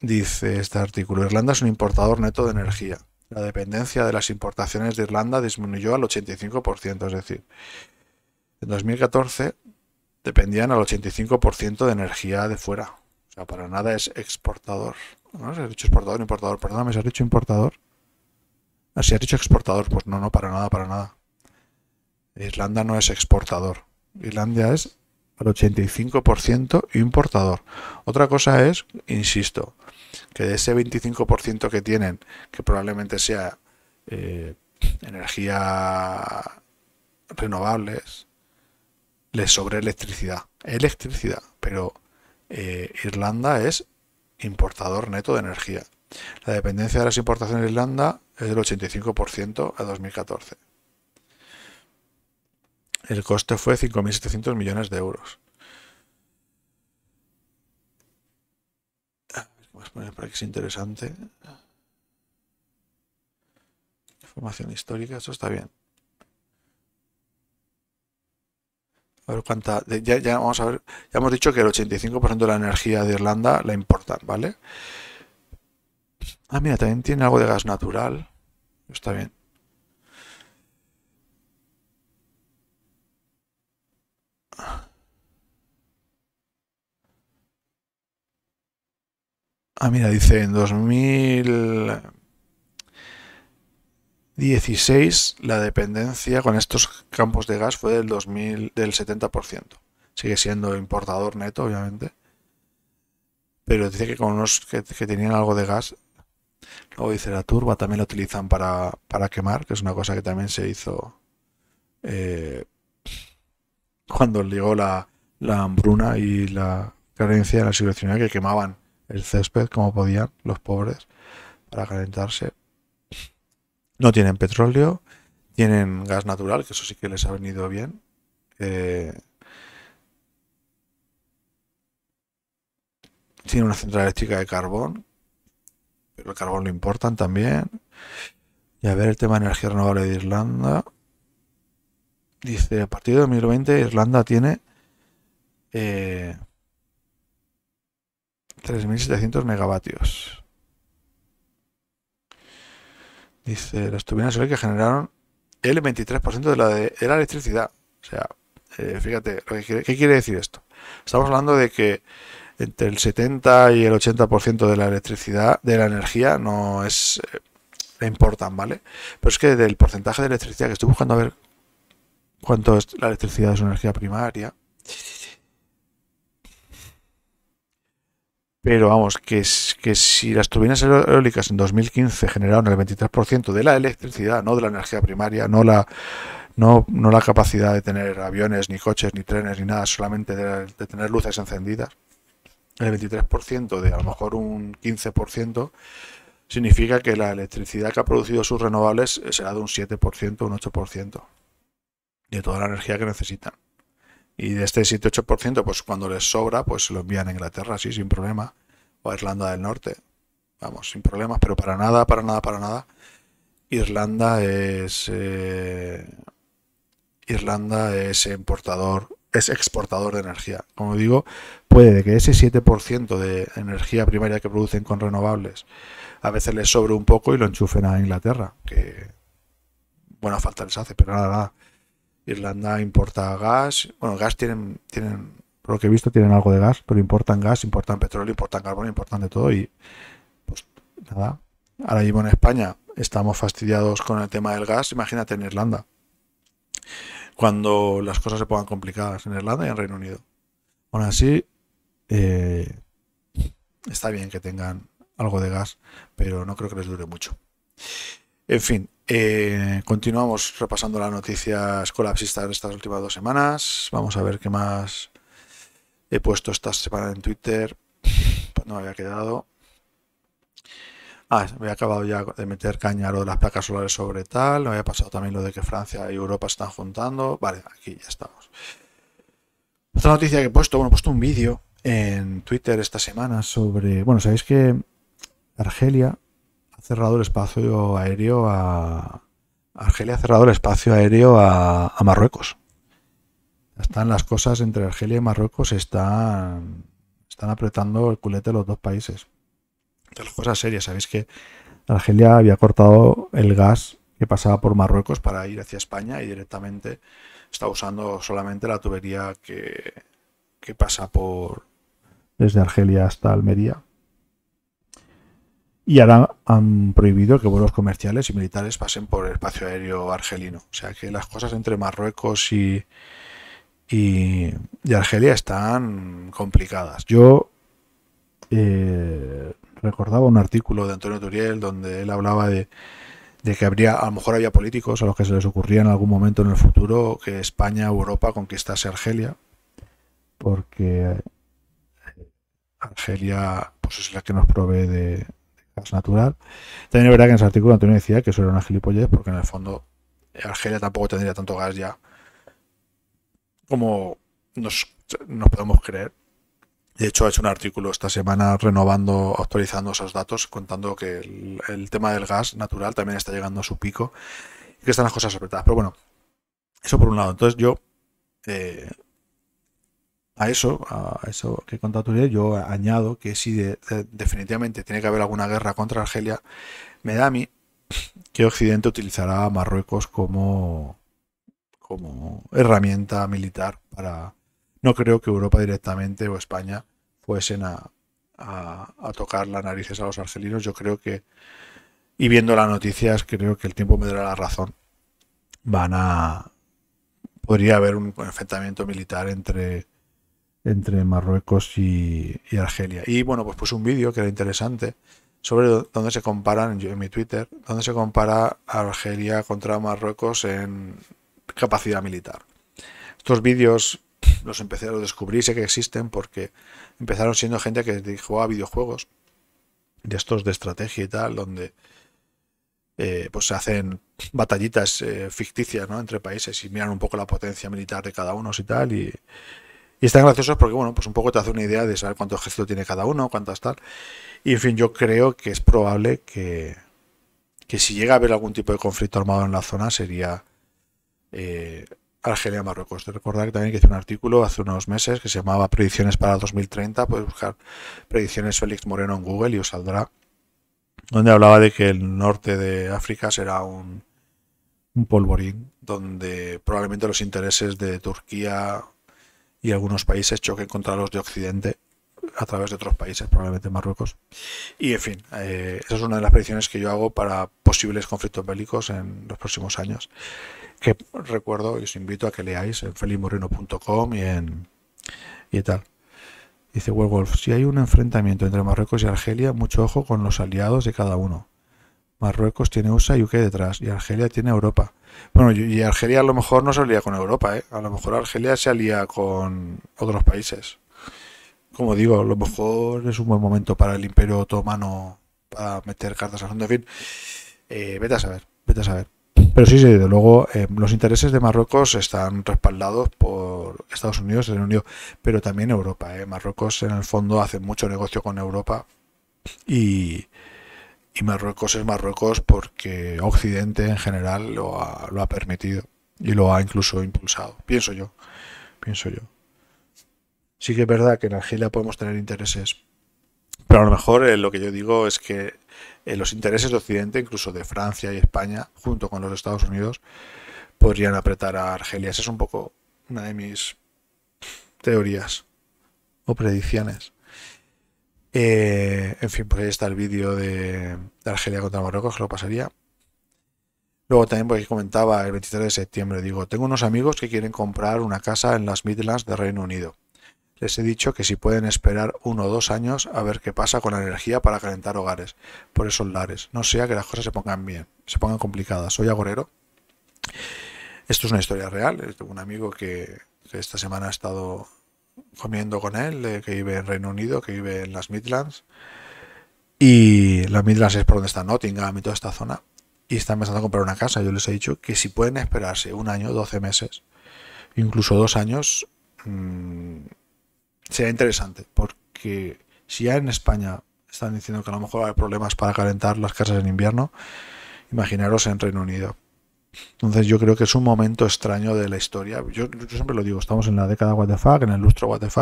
Dice este artículo: Irlanda es un importador neto de energía. La dependencia de las importaciones de Irlanda disminuyó al 85%, es decir, en 2014 dependían al 85% de energía de fuera. O sea, para nada es exportador. ¿No? ¿Se ha dicho exportador, importador? Perdóname, ¿se ha dicho importador? Ah, si ha dicho exportador, pues no, no, para nada, para nada. Irlanda no es exportador. Irlanda es al 85% importador. Otra cosa es, insisto, que de ese 25% que tienen, que probablemente sea eh, energía renovables, les sobre electricidad. Electricidad, pero eh, Irlanda es importador neto de energía. La dependencia de las importaciones de Irlanda es del 85% a 2014. El coste fue 5.700 millones de euros. Vamos a poner para que es interesante. Información histórica, eso está bien. A Ya, vamos a ver. Ya hemos dicho que el 85% de la energía de Irlanda la importan, ¿vale? Ah, mira, también tiene algo de gas natural. Está bien. Ah, mira, dice en 2016 la dependencia con estos campos de gas fue del 2000 del 70%. Sigue siendo importador neto, obviamente. Pero dice que con unos que, tenían algo de gas. Luego dice la turba también la utilizan para, quemar, que es una cosa que también se hizo eh, cuando llegó la, la hambruna y la carencia de la situación que quemaban el césped como podían los pobres para calentarse. No tienen petróleo, tienen gas natural, que eso sí que les ha venido bien. Eh, tienen una central eléctrica de carbón, pero el carbón lo importan también. Y a ver el tema de energía renovable de Irlanda. Dice, a partir de 2020 Irlanda tiene eh, 3.700 megavatios. Dice, las turbinas que generaron el 23% de la, de, la electricidad. O sea, eh, fíjate, ¿qué quiere decir esto? Estamos hablando de que entre el 70 y el 80% de la electricidad, de la energía, no es... Eh, le importan, ¿vale? Pero es que del porcentaje de electricidad que estoy buscando a ver cuánto es la electricidad es su energía primaria. Pero vamos, que, que si las turbinas eólicas en 2015 generaron el 23% de la electricidad, no de la energía primaria, no la, no, la capacidad de tener aviones, ni coches, ni trenes, ni nada, solamente de, tener luces encendidas, el 23% de a lo mejor un 15%, significa que la electricidad que ha producido sus renovables eh, será de un 7%, un 8% de toda la energía que necesitan. Y de este 7-8%, pues cuando les sobra, pues lo envían a Inglaterra, sí, sin problema. O a Irlanda del Norte. Vamos, sin problemas, pero para nada, para nada, para nada. Irlanda es. Eh, Irlanda es importador, es exportador de energía. Como digo, puede que ese 7% de energía primaria que producen con renovables a veces les sobre un poco y lo enchufen a Inglaterra, que buena falta les hace, pero nada, nada. Irlanda importa gas. Bueno, gas tienen, tienen, por lo que he visto, tienen algo de gas, pero importan gas, importan petróleo, importan carbón, importan de todo. Y pues nada. Ahora mismo en España estamos fastidiados con el tema del gas. Imagínate en Irlanda. Cuando las cosas se pongan complicadas en Irlanda y en Reino Unido. Aún así, eh, está bien que tengan algo de gas, pero no creo que les dure mucho. En fin, eh, continuamos repasando las noticias colapsistas de estas últimas dos semanas. Vamos a ver qué más he puesto esta semana en Twitter. Pues no había quedado. Ah, me había acabado ya de meter caña lo de las placas solares sobre tal. Me había pasado también lo de que Francia y Europa están juntando. Vale, aquí ya estamos. Otra noticia que he puesto, bueno, he puesto un vídeo en Twitter esta semana sobre. Bueno, sabéis que Argelia cerrado el espacio aéreo a. Argelia ha cerrado el espacio aéreo a, Marruecos. Están las cosas entre Argelia y Marruecos, están, están apretando el culete los dos países. las cosas serias, sabéis que Argelia había cortado el gas que pasaba por Marruecos para ir hacia España y directamente está usando solamente la tubería que, que pasa por desde Argelia hasta Almería y ahora han prohibido que vuelos comerciales y militares pasen por el espacio aéreo argelino. O sea que las cosas entre Marruecos y, y, Argelia están complicadas. Yo eh, recordaba un artículo de Antonio Turiel donde él hablaba de, de, que habría, a lo mejor había políticos a los que se les ocurría en algún momento en el futuro que España o Europa conquistase Argelia, porque Argelia pues es la que nos provee de, natural. También es verdad que en ese artículo Antonio decía que eso era una gilipollez porque en el fondo eh, Argelia tampoco tendría tanto gas ya como nos, podemos creer. De hecho, ha hecho un artículo esta semana renovando, actualizando esos datos, contando que el, tema del gas natural también está llegando a su pico y que están las cosas apretadas. Pero bueno, eso por un lado. Entonces yo eh, a eso, a eso que he yo añado que si definitivamente tiene que haber alguna guerra contra Argelia. Me da a mí que Occidente utilizará a Marruecos como, como herramienta militar para... No creo que Europa directamente o España fuesen a, a tocar las narices a los argelinos. Yo creo que, y viendo las noticias, creo que el tiempo me dará la razón. Van a... Podría haber un enfrentamiento militar entre entre Marruecos y, Argelia. Y bueno, pues puse un vídeo que era interesante sobre dónde se comparan, en mi Twitter, dónde se compara Argelia contra Marruecos en capacidad militar. Estos vídeos los empecé a descubrir, sé que existen porque empezaron siendo gente que a ah, videojuegos de estos de estrategia y tal, donde eh, pues se hacen batallitas eh, ficticias ¿no? entre países y miran un poco la potencia militar de cada uno y tal, y, y están graciosos porque, bueno, pues un poco te hace una idea de saber cuánto ejército tiene cada uno, cuántas tal. Y en fin, yo creo que es probable que, si llega a haber algún tipo de conflicto armado en la zona sería eh, Argelia Marruecos. Te recordar que también que hice un artículo hace unos meses que se llamaba Predicciones para 2030. Puedes buscar Predicciones Félix Moreno en Google y os saldrá. Donde hablaba de que el norte de África será un, un polvorín, donde probablemente los intereses de Turquía, y algunos países choquen contra los de Occidente a través de otros países, probablemente Marruecos. Y en fin, eh, esa es una de las predicciones que yo hago para posibles conflictos bélicos en los próximos años. Que recuerdo y os invito a que leáis en felimorino.com y en y tal. Dice Werewolf, si hay un enfrentamiento entre Marruecos y Argelia, mucho ojo con los aliados de cada uno. Marruecos tiene USA y UK detrás, y Argelia tiene Europa. Bueno, y Argelia a lo mejor no se alía con Europa, ¿eh? A lo mejor Argelia se alía con otros países. Como digo, a lo mejor es un buen momento para el Imperio Otomano para meter cartas al fondo. En fin, vete a saber, vete a saber. Pero sí, sí, desde luego, eh, los intereses de Marruecos están respaldados por Estados Unidos, el Reino pero también Europa. ¿eh? Marruecos, en el fondo, hace mucho negocio con Europa y, y Marruecos es Marruecos porque Occidente en general lo ha, lo ha permitido y lo ha incluso impulsado, pienso yo, pienso yo. Sí que es verdad que en Argelia podemos tener intereses, pero a lo mejor eh, lo que yo digo es que eh, los intereses de Occidente, incluso de Francia y España, junto con los Estados Unidos, podrían apretar a Argelia. Esa es un poco una de mis teorías o predicciones. Eh, en fin, pues ahí está el vídeo de, Argelia contra Marruecos, que lo pasaría. Luego también, pues comentaba el 23 de septiembre, digo, tengo unos amigos que quieren comprar una casa en las Midlands de Reino Unido. Les he dicho que si pueden esperar uno o dos años a ver qué pasa con la energía para calentar hogares, por esos lares. No sea que las cosas se pongan bien, se pongan complicadas. Soy agorero. Esto es una historia real. Tengo un amigo que esta semana ha estado comiendo con él, que vive en Reino Unido, que vive en las Midlands. Y las Midlands es por donde está Nottingham y toda esta zona. Y están empezando a comprar una casa. Yo les he dicho que si pueden esperarse un año, 12 meses, incluso dos años, mm, sea interesante. Porque si ya en España están diciendo que a lo mejor hay problemas para calentar las casas en invierno, imaginaros en Reino Unido. Entonces yo creo que es un momento extraño de la historia. Yo, siempre lo digo, estamos en la década WTF, en el lustro WTF,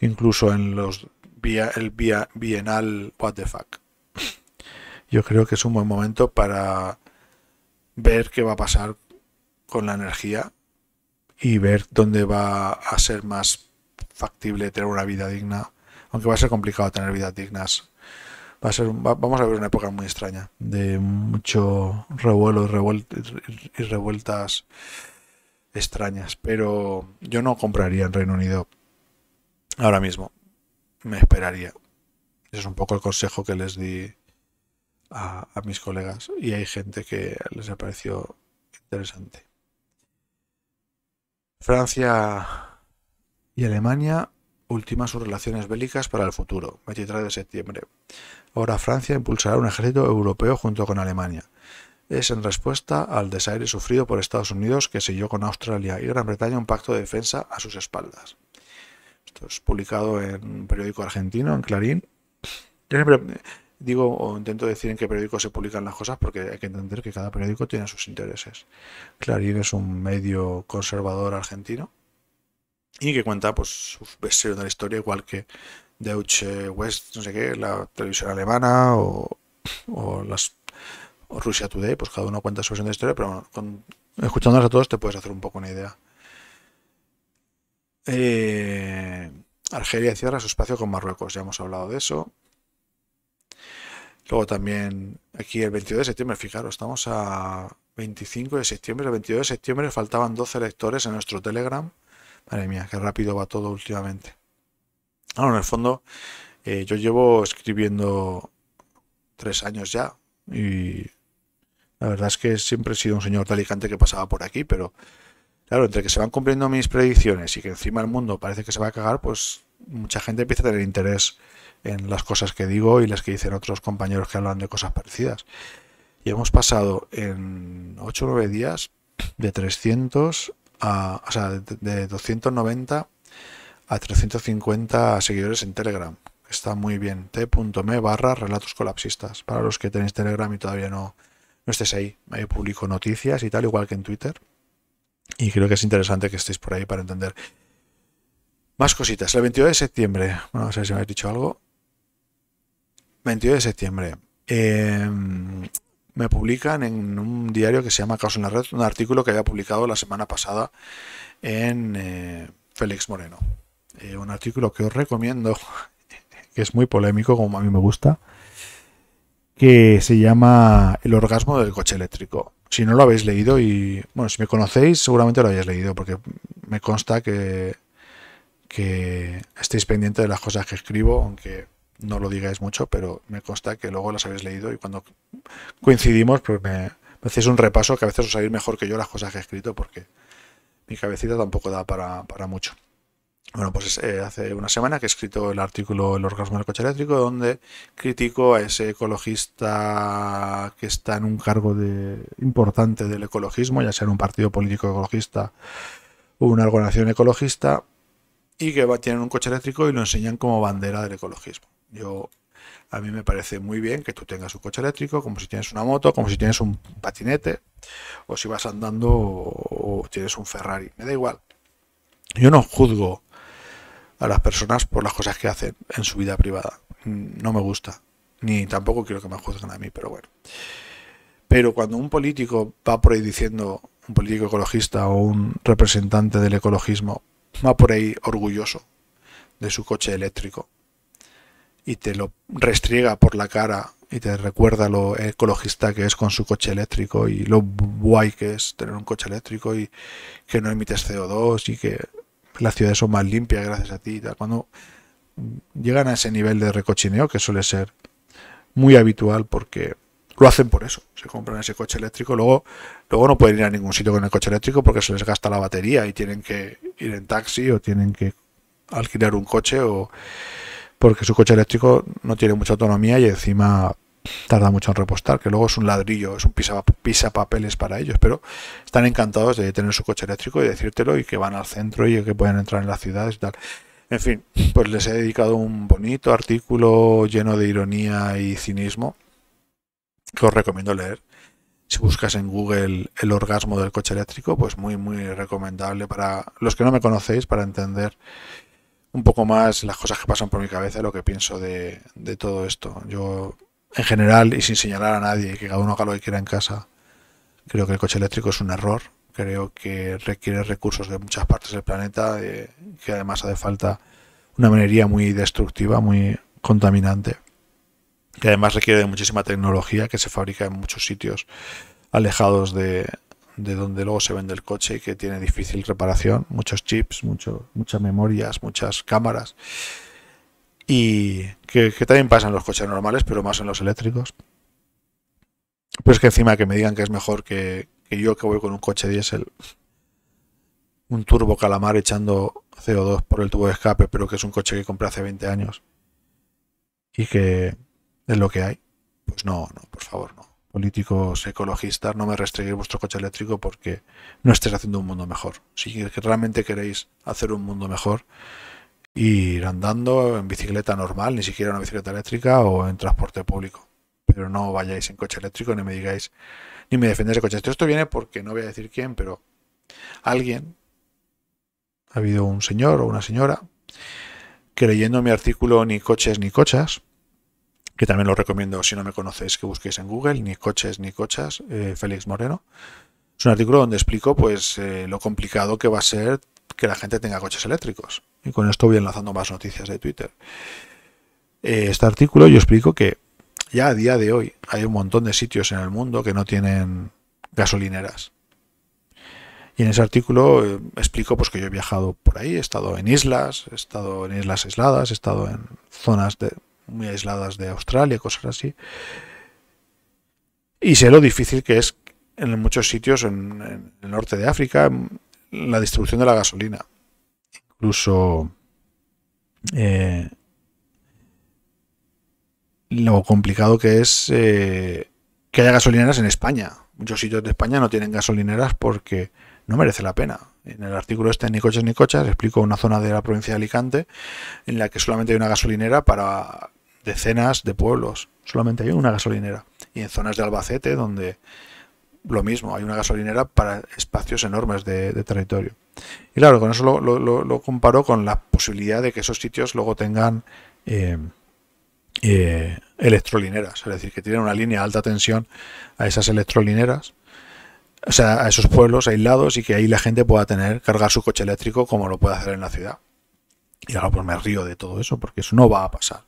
incluso en los el bienal WTF. Yo creo que es un buen momento para ver qué va a pasar con la energía y ver dónde va a ser más factible tener una vida digna, aunque va a ser complicado tener vidas dignas va a ser vamos a ver una época muy extraña de mucho revuelo y, revueltas extrañas pero yo no compraría en Reino Unido ahora mismo me esperaría ese es un poco el consejo que les di a, a mis colegas y hay gente que les ha parecido interesante Francia y Alemania ultiman sus relaciones bélicas para el futuro, 23 de septiembre. Ahora Francia impulsará un ejército europeo junto con Alemania. Es en respuesta al desaire sufrido por Estados Unidos que selló con Australia y Gran Bretaña un pacto de defensa a sus espaldas. Esto es publicado en un periódico argentino, en Clarín. digo o intento decir en qué periódico se publican las cosas porque hay que entender que cada periódico tiene sus intereses. Clarín es un medio conservador argentino y que cuenta pues versión de la historia igual que Deutsche West, no sé qué, la televisión alemana o, o las o Russia Today, pues cada uno cuenta su versión de historia, pero bueno, a todos te puedes hacer un poco una idea. Eh, Argelia cierra su espacio con Marruecos, ya hemos hablado de eso. Luego también aquí el 22 de septiembre, fijaros, estamos a 25 de septiembre, el 22 de septiembre faltaban 12 lectores en nuestro Telegram. Madre mía, qué rápido va todo últimamente. Ahora, en el fondo, eh, yo llevo escribiendo tres años ya y la verdad es que siempre he sido un señor de que pasaba por aquí, pero claro, entre que se van cumpliendo mis predicciones y que encima el mundo parece que se va a cagar, pues mucha gente empieza a tener interés en las cosas que digo y las que dicen otros compañeros que hablan de cosas parecidas. Y hemos pasado en 8 o 9 días de 300 a, o sea, de 290 a 350 seguidores en Telegram. Está muy bien. T.me barra relatos colapsistas. Para los que tenéis Telegram y todavía no, no estéis ahí. Ahí publico noticias y tal, igual que en Twitter. Y creo que es interesante que estéis por ahí para entender. Más cositas. El 22 de septiembre. Bueno, no sé si me habéis dicho algo. 22 de septiembre. Em, me publican en un diario que se llama Caos en la Red, un artículo que había publicado la semana pasada en eh, Félix Moreno. Eh, un artículo que os recomiendo, que es muy polémico, como a mí me gusta, que se llama El orgasmo del coche eléctrico. Si no lo habéis leído y, bueno, si me conocéis, seguramente lo habéis leído, porque me consta que, que estéis pendientes de las cosas que escribo, aunque no lo digáis mucho, pero me consta que luego las habéis leído y cuando coincidimos, pues me, hacéis un repaso que a veces os sabéis mejor que yo las cosas que he escrito porque mi cabecita tampoco da para, para mucho. Bueno, pues eh, hace una semana que he escrito el artículo El orgasmo del coche eléctrico, donde critico a ese ecologista que está en un cargo de, importante del ecologismo, ya sea en un partido político ecologista o una organización ecologista, y que va, tienen un coche eléctrico y lo enseñan como bandera del ecologismo. Yo a mí me parece muy bien que tú tengas un coche eléctrico, como si tienes una moto, como si tienes un patinete, o si vas andando o tienes un Ferrari. Me da igual. Yo no juzgo a las personas por las cosas que hacen en su vida privada. No me gusta. Ni tampoco quiero que me juzguen a mí, pero bueno. Pero cuando un político va por ahí diciendo, un político ecologista o un representante del ecologismo, va por ahí orgulloso de su coche eléctrico y te lo restriega por la cara y te recuerda lo ecologista que es con su coche eléctrico y lo guay que es tener un coche eléctrico y que no emites CO2 y que las ciudades son más limpias gracias a ti y tal. Cuando llegan a ese nivel de recochineo que suele ser muy habitual porque lo hacen por eso, se compran ese coche eléctrico, luego, luego no pueden ir a ningún sitio con el coche eléctrico porque se les gasta la batería y tienen que ir en taxi o tienen que alquilar un coche o porque su coche eléctrico no tiene mucha autonomía y encima tarda mucho en repostar, que luego es un ladrillo, es un pisa, para ellos, pero están encantados de tener su coche eléctrico y decírtelo y que van al centro y que pueden entrar en las ciudades y tal. En fin, pues les he dedicado un bonito artículo lleno de ironía y cinismo que os recomiendo leer. Si buscas en Google el orgasmo del coche eléctrico, pues muy, muy recomendable para los que no me conocéis, para entender un poco más las cosas que pasan por mi cabeza, lo que pienso de, de todo esto. Yo en general y sin señalar a nadie, que cada uno haga lo que quiera en casa. Creo que el coche eléctrico es un error, creo que requiere recursos de muchas partes del planeta, que además hace falta una minería muy destructiva, muy contaminante, que además requiere de muchísima tecnología que se fabrica en muchos sitios alejados de, de donde luego se vende el coche y que tiene difícil reparación, muchos chips, mucho, muchas memorias, muchas cámaras. Y que, también pasa en los coches normales, pero más en los eléctricos. pues que encima que me digan que es mejor que, yo que voy con un coche diésel, un turbo calamar echando CO2 por el tubo de escape, pero que es un coche que compré hace 20 años y que es lo que hay. Pues no, no, por favor, no. Políticos ecologistas, no me restreguéis vuestro coche eléctrico porque no estés haciendo un mundo mejor. Si realmente queréis hacer un mundo mejor, ir andando en bicicleta normal, ni siquiera una bicicleta eléctrica o en transporte público. Pero no vayáis en coche eléctrico ni me digáis, ni me defendáis de coches. Esto, viene porque no voy a decir quién, pero alguien, ha habido un señor o una señora, que leyendo mi artículo Ni coches ni cochas, que también lo recomiendo si no me conocéis que busquéis en Google, Ni coches ni cochas, eh, Félix Moreno, es un artículo donde explico pues eh, lo complicado que va a ser que la gente tenga coches eléctricos y con esto voy enlazando más noticias de Twitter. Eh, este artículo yo explico que ya a día de hoy hay un montón de sitios en el mundo que no tienen gasolineras. Y en ese artículo eh, explico pues, que yo he viajado por ahí, he estado en islas, he estado en islas aisladas, he estado en zonas muy aisladas de Australia, cosas así. Y sé lo difícil que es en muchos sitios en el norte de África la distribución de la gasolina incluso eh, lo complicado que es eh, que haya gasolineras en España. Muchos sitios de España no tienen gasolineras porque no merece la pena. En el artículo este Ni coches ni cochas explico una zona de la provincia de Alicante en la que solamente hay una gasolinera para decenas de pueblos. Solamente hay una gasolinera. Y en zonas de Albacete donde lo mismo, hay una gasolinera para espacios enormes de, territorio. Y claro, con eso lo, comparo con la posibilidad de que esos sitios luego tengan eh, eh, electrolineras, es decir, que tienen una línea de alta tensión a esas electrolineras, o sea, a esos pueblos aislados y que ahí la gente pueda tener, cargar su coche eléctrico como lo puede hacer en la ciudad. Y ahora pues me río de todo eso porque eso no va a pasar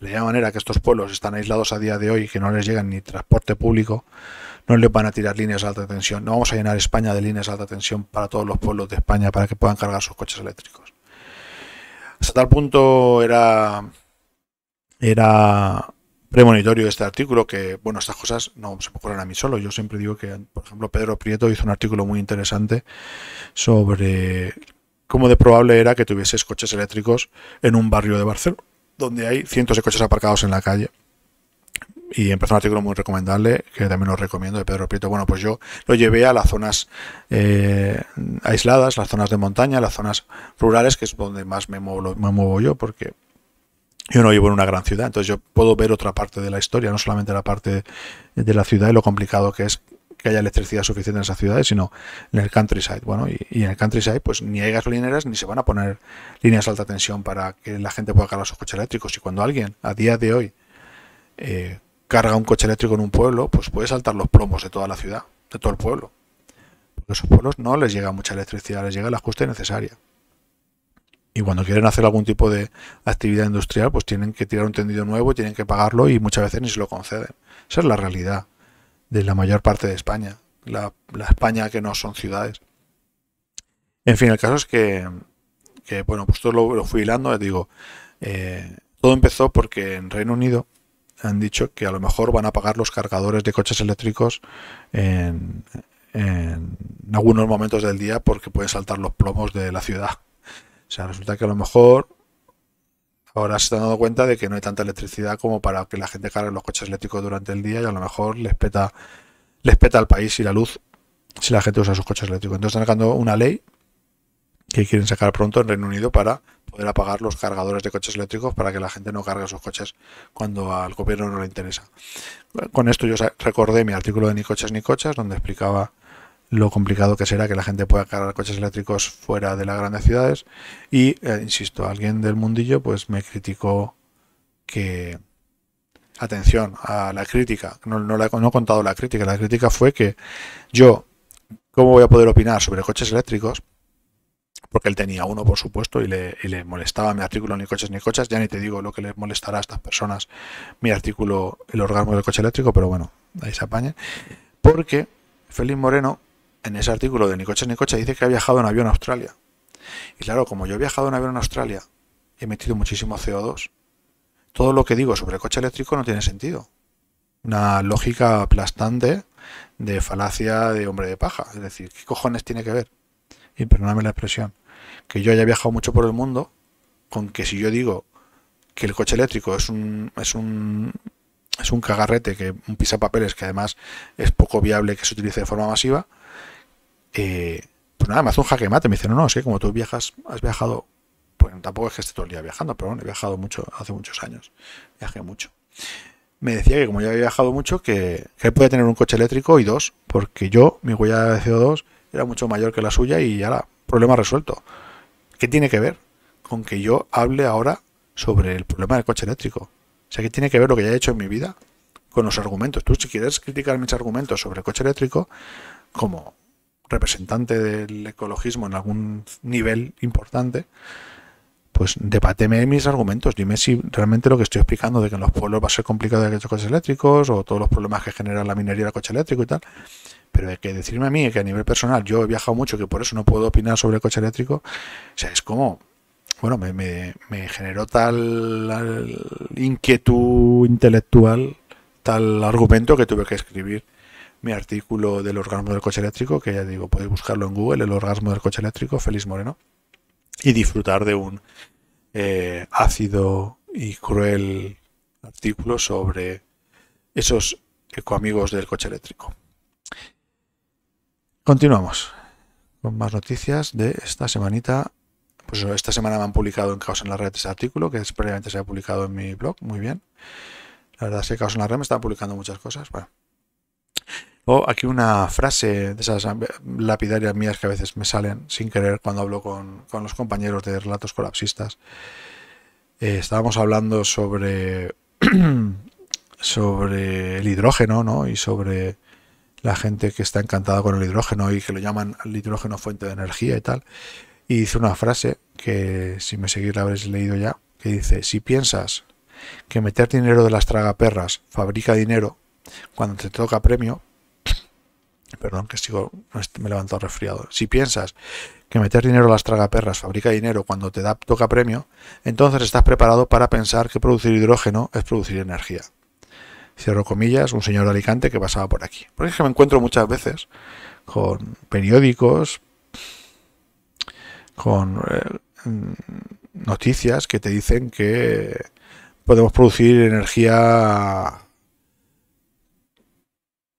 de la manera que estos pueblos están aislados a día de hoy, y que no les llegan ni transporte público, no les van a tirar líneas de alta tensión, no vamos a llenar España de líneas de alta tensión para todos los pueblos de España para que puedan cargar sus coches eléctricos. Hasta tal punto era, era premonitorio este artículo, que bueno, estas cosas no se me ocurren a mí solo. Yo siempre digo que, por ejemplo, Pedro Prieto hizo un artículo muy interesante sobre cómo de probable era que tuvieses coches eléctricos en un barrio de Barcelona donde hay cientos de coches aparcados en la calle. Y empezó un artículo muy recomendable, que también lo recomiendo, de Pedro Prieto. Bueno, pues yo lo llevé a las zonas eh, aisladas, las zonas de montaña, las zonas rurales, que es donde más me muevo, me muevo yo, porque yo no vivo en una gran ciudad, entonces yo puedo ver otra parte de la historia, no solamente la parte de la ciudad y lo complicado que es que haya electricidad suficiente en esas ciudades, sino en el countryside. Bueno, y, en el countryside, pues ni hay gasolineras ni se van a poner líneas de alta tensión para que la gente pueda cargar sus coches eléctricos. Y cuando alguien, a día de hoy, eh, carga un coche eléctrico en un pueblo, pues puede saltar los plomos de toda la ciudad, de todo el pueblo. ...los a esos pueblos no les llega mucha electricidad, les llega la justa y necesaria. Y cuando quieren hacer algún tipo de actividad industrial, pues tienen que tirar un tendido nuevo, tienen que pagarlo y muchas veces ni se lo conceden. Esa es la realidad de la mayor parte de España, la, España que no son ciudades. En fin, el caso es que, que bueno, pues todo lo, fui hilando, les digo, eh, todo empezó porque en Reino Unido han dicho que a lo mejor van a pagar los cargadores de coches eléctricos en, en algunos momentos del día porque pueden saltar los plomos de la ciudad. O sea, resulta que a lo mejor Ahora se están dando cuenta de que no hay tanta electricidad como para que la gente cargue los coches eléctricos durante el día y a lo mejor les peta, les peta al país y la luz si la gente usa sus coches eléctricos. Entonces están sacando una ley que quieren sacar pronto en Reino Unido para poder apagar los cargadores de coches eléctricos para que la gente no cargue sus coches cuando al gobierno no le interesa. Con esto yo recordé mi artículo de Ni coches ni coches donde explicaba lo complicado que será que la gente pueda cargar coches eléctricos fuera de las grandes ciudades. Y, eh, insisto, alguien del mundillo pues me criticó que... Atención a la crítica. No, la, he contado la crítica. La crítica fue que yo, ¿cómo voy a poder opinar sobre coches eléctricos? Porque él tenía uno, por supuesto, y le, le molestaba mi artículo ni coches ni coches. Ya ni te digo lo que le molestará a estas personas mi artículo, el orgasmo del coche eléctrico, pero bueno, ahí se apañe. Porque Félix Moreno en ese artículo de Ni Nicocha dice que ha viajado en avión a Australia. Y claro, como yo he viajado en avión a Australia, he metido muchísimo CO2, todo lo que digo sobre el coche eléctrico no tiene sentido. Una lógica aplastante de falacia de hombre de paja. Es decir, ¿qué cojones tiene que ver? Y perdóname la expresión. Que yo haya viajado mucho por el mundo con que si yo digo que el coche eléctrico es un, es un es un cagarrete que un pisapapeles que además es poco viable que se utilice de forma masiva, eh, pues nada, me hace un jaque mate. Me dice, no, no, sí, como tú viajas, has viajado, pues tampoco es que esté todo el día viajando, pero bueno, he viajado mucho hace muchos años. Viajé mucho. Me decía que como yo había viajado mucho, que, que él podía tener un coche eléctrico y dos, porque yo, mi huella de CO2 era mucho mayor que la suya y ahora, problema resuelto. ¿Qué tiene que ver con que yo hable ahora sobre el problema del coche eléctrico? O sea, ¿qué tiene que ver lo que ya he hecho en mi vida con los argumentos? Tú, si quieres criticar mis argumentos sobre el coche eléctrico, como representante del ecologismo en algún nivel importante, pues debateme mis argumentos, dime si realmente lo que estoy explicando de que en los pueblos va a ser complicado que haya coches eléctricos o todos los problemas que genera la minería del coche eléctrico y tal, pero de que decirme a mí que a nivel personal yo he viajado mucho que por eso no puedo opinar sobre el coche eléctrico, o sea, es como, bueno, me generó tal inquietud intelectual, tal argumento que tuve que escribir mi artículo del orgasmo del coche eléctrico, que ya digo, podéis buscarlo en Google, el orgasmo del coche eléctrico, feliz Moreno, y disfrutar de un eh, ácido y cruel artículo sobre esos ecoamigos del coche eléctrico. Continuamos con más noticias de esta semanita. Pues esta semana me han publicado en Caos en la Red ese artículo que previamente se ha publicado en mi blog. Muy bien. La verdad es que Caos en la Red me están publicando muchas cosas. Bueno, o aquí una frase de esas eh, lapidarias mías que a veces me salen sin querer cuando hablo con, los compañeros de relatos colapsistas. Eh, estábamos hablando sobre, sobre el hidrógeno, Y sobre la gente que está encantada con el hidrógeno y que lo llaman el hidrógeno fuente de energía y tal. Y dice una frase que, si me seguís, la habréis leído ya, que dice: Si piensas que meter dinero de las tragaperras fabrica dinero, cuando te toca premio, Perdón que sigo, me he levantado resfriado. Si piensas que meter dinero a las tragaperras fabrica dinero cuando te da toca premio, entonces estás preparado para pensar que producir hidrógeno es producir energía. Cierro comillas, un señor de Alicante que pasaba por aquí. Porque es que me encuentro muchas veces con periódicos, con eh, noticias que te dicen que podemos producir energía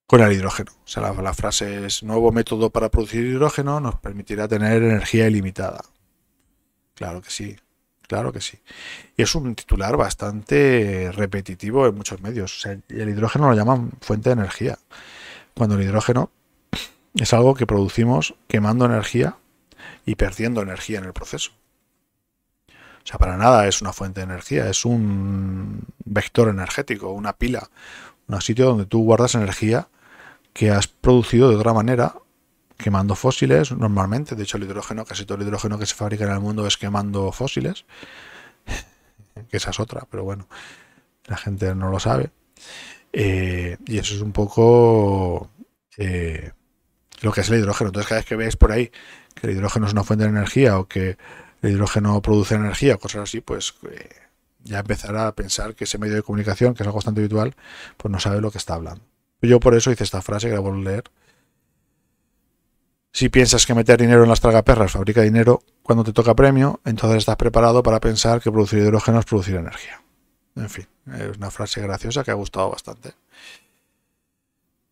con el hidrógeno. O sea, la, frase es, nuevo método para producir hidrógeno nos permitirá tener energía ilimitada. Claro que sí, claro que sí. Y es un titular bastante repetitivo en muchos medios. O sea, el hidrógeno lo llaman fuente de energía, cuando el hidrógeno es algo que producimos quemando energía y perdiendo energía en el proceso. O sea, para nada es una fuente de energía, es un vector energético, una pila, un sitio donde tú guardas energía que has producido de otra manera quemando fósiles normalmente. De hecho, el hidrógeno, casi todo el hidrógeno que se fabrica en el mundo es quemando fósiles. que esa es otra, pero bueno, la gente no lo sabe. Eh, y eso es un poco eh, lo que es el hidrógeno. Entonces, cada vez que veis por ahí que el hidrógeno es una fuente de energía o que el hidrógeno produce energía, cosas así, pues eh, ya empezará a pensar que ese medio de comunicación, que es algo bastante habitual, pues no sabe lo que está hablando. Pues yo por eso hice esta frase que la vuelvo a leer. Si piensas que meter dinero en las tragaperras fabrica dinero cuando te toca premio, entonces estás preparado para pensar que producir hidrógeno es producir energía. En fin, es una frase graciosa que ha gustado bastante.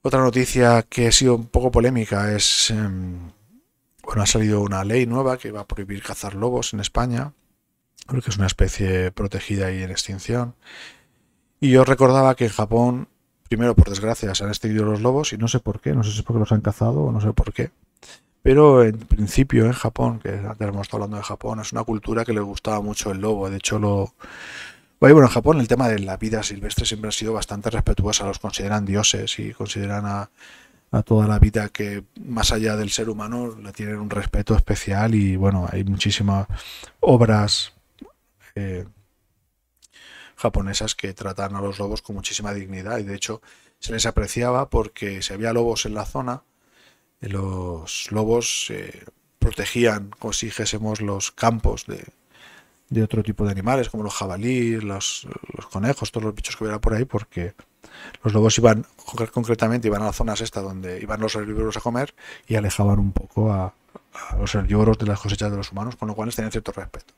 Otra noticia que ha sido un poco polémica es, em, bueno, ha salido una ley nueva que va a prohibir cazar lobos en España, porque es una especie protegida y en extinción. Y yo recordaba que en Japón Primero, por desgracia, se han extinguido los lobos y no sé por qué, no sé si es porque los han cazado o no sé por qué. Pero en principio en Japón, que antes hemos estado hablando de Japón, es una cultura que le gustaba mucho el lobo. De hecho, lo... Bueno, en Japón el tema de la vida silvestre siempre ha sido bastante respetuosa. Los consideran dioses y consideran a, toda la vida que más allá del ser humano le tienen un respeto especial y bueno, hay muchísimas obras eh, japonesas que tratan a los lobos con muchísima dignidad y de hecho se les apreciaba porque si había lobos en la zona, eh, los lobos eh, protegían, como los campos de, de, otro tipo de animales, como los jabalíes, los, conejos, todos los bichos que hubiera por ahí, porque los lobos iban, concretamente, iban a las zonas estas donde iban los herbívoros a comer y alejaban un poco a, los herbívoros de las cosechas de los humanos, con lo cual tenían cierto respeto.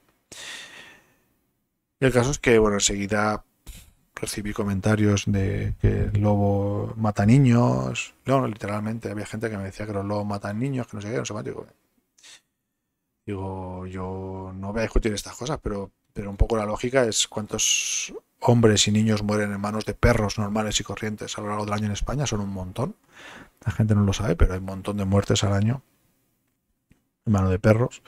El caso es que, bueno, enseguida recibí comentarios de que el lobo mata niños. No, literalmente, había gente que me decía que los lobos matan niños, que no sé qué, no sé Digo, yo no voy a discutir estas cosas, pero, pero un poco la lógica es cuántos hombres y niños mueren en manos de perros normales y corrientes a lo largo del año en España. Son un montón. La gente no lo sabe, pero hay un montón de muertes al año en manos de perros.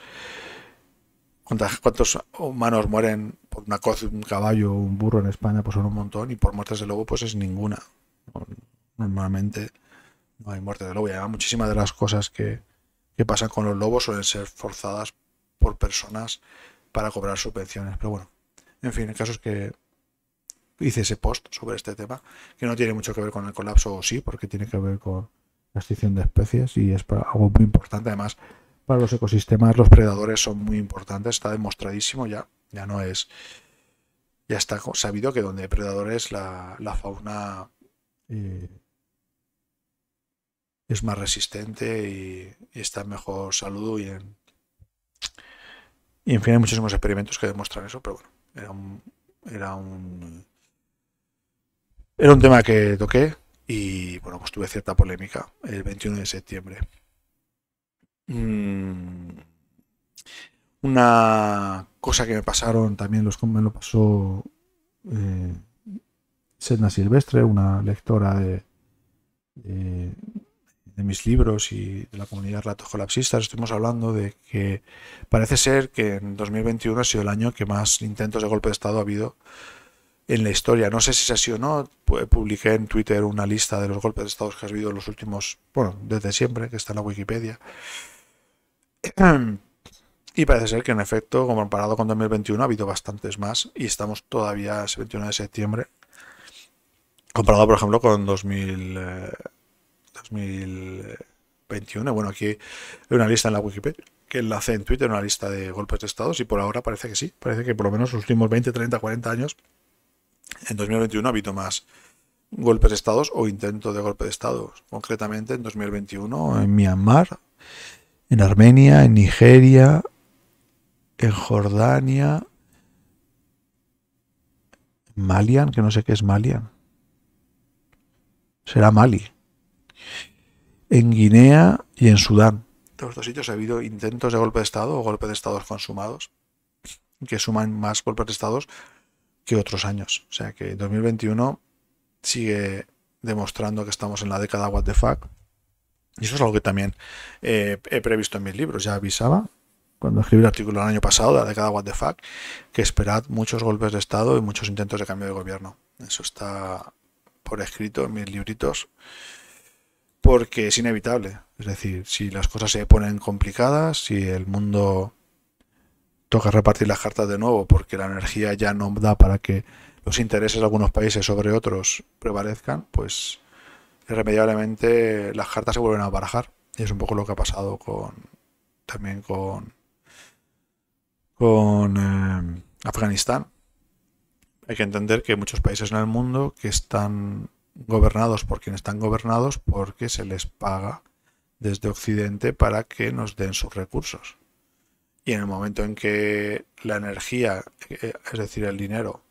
¿Cuántos humanos mueren por una coz, un caballo, o un burro en España? Pues son un montón y por muertes de lobo pues es ninguna. Normalmente no hay muerte de lobo. Y además muchísimas de las cosas que, que pasan con los lobos suelen ser forzadas por personas para cobrar subvenciones. Pero bueno, en fin, el caso es que hice ese post sobre este tema, que no tiene mucho que ver con el colapso, o sí, porque tiene que ver con la extinción de especies y es algo muy importante. Además, para los ecosistemas los predadores son muy importantes, está demostradísimo ya, ya no es, ya está sabido que donde hay predadores la, fauna eh, es más resistente y, está en mejor salud y en, y en fin hay muchísimos experimentos que demuestran eso, pero bueno, era un, era un, era un tema que toqué y bueno, pues tuve cierta polémica el 21 de septiembre. Mm, una cosa que me pasaron también, los, me lo pasó eh, Sedna Silvestre, una lectora de, mis libros y de la comunidad colapsistas estuvimos hablando de que parece ser que en 2021 ha sido el año que más intentos de golpe de Estado ha habido en la historia. No sé si es así o no. Publiqué en Twitter una lista de los golpes de Estado que ha habido en los últimos, bueno, desde siempre, que está en la Wikipedia. y parece ser que en efecto, comparado con 2021, ha habido bastantes más y estamos todavía el 21 de septiembre. Comparado, por ejemplo, con 2000, 2021. Eh, bueno, aquí hay una lista en la Wikipedia que enlace en Twitter una lista de golpes de estados y por ahora parece que sí, parece que por lo menos los últimos 20, 30, 40 años, en 2021 ha habido más golpes de estados o intento de golpe de estados. Concretamente en 2021 en Myanmar, en Armenia, en Nigeria, en Jordania, Malian, que no sé qué es Malian. Será Mali. En Guinea y en Sudán. En los sitios ha habido intentos de golpe de Estado o golpe de Estados consumados, que suman más golpes de Estados que otros años. O sea que 2021 sigue demostrando que estamos en la década what the fuck y eso es algo que también eh, he previsto en mis libros, ya avisaba cuando escribí el artículo el año pasado de la década What the Fuck, que esperad muchos golpes de Estado y muchos intentos de cambio de gobierno. Eso está por escrito en mis libritos, porque es inevitable. Es decir, si las cosas se ponen complicadas, si el mundo toca repartir las cartas de nuevo, porque la energía ya no da para que los intereses de algunos países sobre otros prevalezcan, pues irremediablemente las cartas se vuelven a barajar. Y es un poco lo que ha pasado con también con, con eh, Afganistán. Hay que entender que hay muchos países en el mundo que están gobernados por quienes están gobernados porque se les paga desde Occidente para que nos den sus recursos. Y en el momento en que la energía, eh, es decir, el dinero,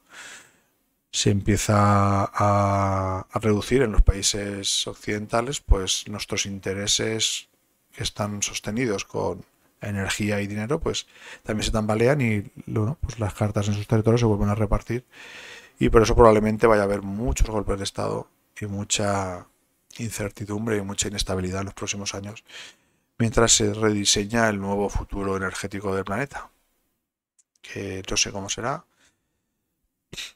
se empieza a, reducir en los países occidentales, pues nuestros intereses que están sostenidos con energía y dinero, pues también se tambalean y pues las cartas en sus territorios se vuelven a repartir. Y por eso probablemente vaya a haber muchos golpes de Estado y mucha incertidumbre y mucha inestabilidad en los próximos años, mientras se rediseña el nuevo futuro energético del planeta. Que yo sé cómo será,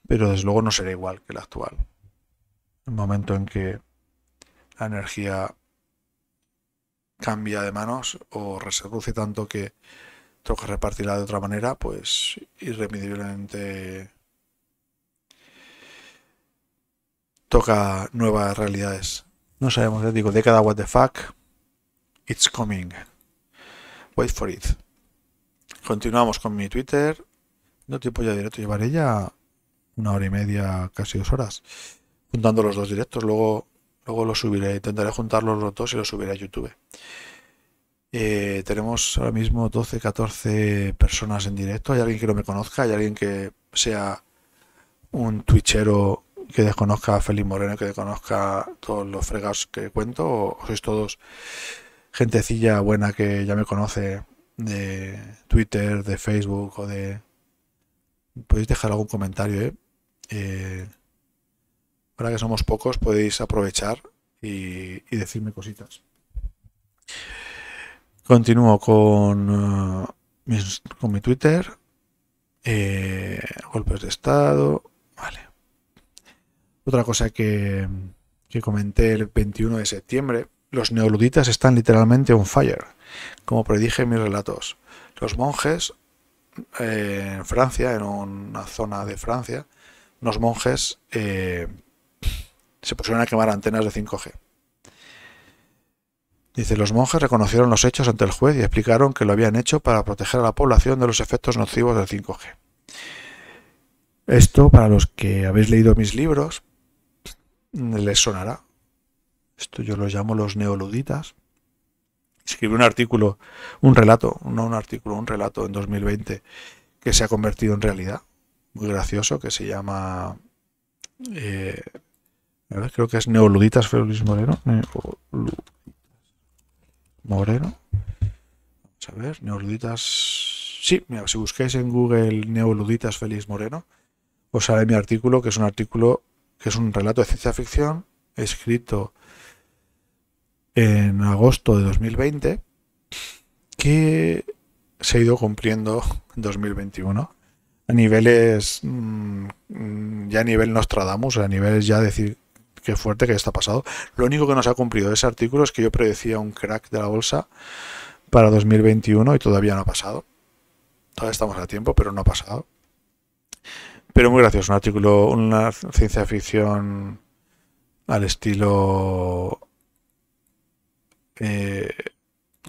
pero desde luego no será igual que la actual. En El momento en que la energía cambia de manos o se tanto que toca repartirla de otra manera, pues irremediablemente toca nuevas realidades. No sabemos, les digo, década what the fuck, it's coming. Wait for it. Continuamos con mi Twitter. No tiempo ya directo, llevaré ya una hora y media, casi dos horas, juntando los dos directos. Luego, luego los subiré, intentaré juntarlos los dos y los subiré a YouTube. Eh, tenemos ahora mismo 12, 14 personas en directo. Hay alguien que no me conozca, hay alguien que sea un twitchero que desconozca a Félix Moreno, que desconozca todos los fregas que cuento, o sois todos gentecilla buena que ya me conoce de Twitter, de Facebook o de... Podéis dejar algún comentario, ¿eh? Eh, ahora que somos pocos podéis aprovechar y, decirme cositas. Continúo con, eh, mi Twitter. Eh, golpes de estado. Vale. Otra cosa que, comenté el 21 de septiembre. Los neoluditas están literalmente on fire, como predije en mis relatos. Los monjes en Francia, en una zona de Francia, los monjes eh, se pusieron a quemar antenas de 5G. Dice, los monjes reconocieron los hechos ante el juez y explicaron que lo habían hecho para proteger a la población de los efectos nocivos del 5G. Esto, para los que habéis leído mis libros, les sonará. Esto yo lo llamo los neoluditas. Escribí un artículo, un relato, no un artículo, un relato en 2020 que se ha convertido en realidad muy gracioso que se llama. Eh, creo que es Neoluditas feliz Moreno. Neoluditas Moreno. Vamos a ver, Neoluditas. Sí, mira, si busquéis en Google Neoluditas feliz Moreno, os sale mi artículo, que es un artículo que es un relato de ciencia ficción escrito en agosto de 2020 que se ha ido cumpliendo en 2021 a niveles mm, ya a nivel Nostradamus, a niveles ya decir qué fuerte que está pasado. Lo único que nos ha cumplido ese artículo es que yo predecía un crack de la bolsa para 2021 y todavía no ha pasado. Todavía estamos a tiempo, pero no ha pasado. Pero muy gracioso, un artículo, una ciencia ficción al estilo eh,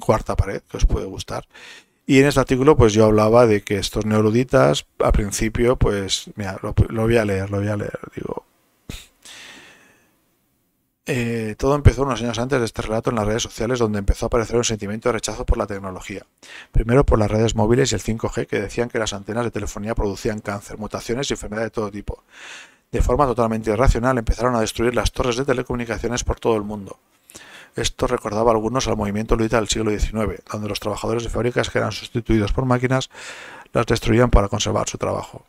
cuarta pared, que os puede gustar. Y en este artículo, pues yo hablaba de que estos neoluditas, a principio, pues, mira, lo, voy a leer, lo voy a leer, digo. Eh, todo empezó unos años antes de este relato en las redes sociales donde empezó a aparecer un sentimiento de rechazo por la tecnología. Primero por las redes móviles y el 5G que decían que las antenas de telefonía producían cáncer, mutaciones y enfermedades de todo tipo. De forma totalmente irracional empezaron a destruir las torres de telecomunicaciones por todo el mundo. Esto recordaba algunos al movimiento luita del siglo XIX, donde los trabajadores de fábricas que eran sustituidos por máquinas las destruían para conservar su trabajo.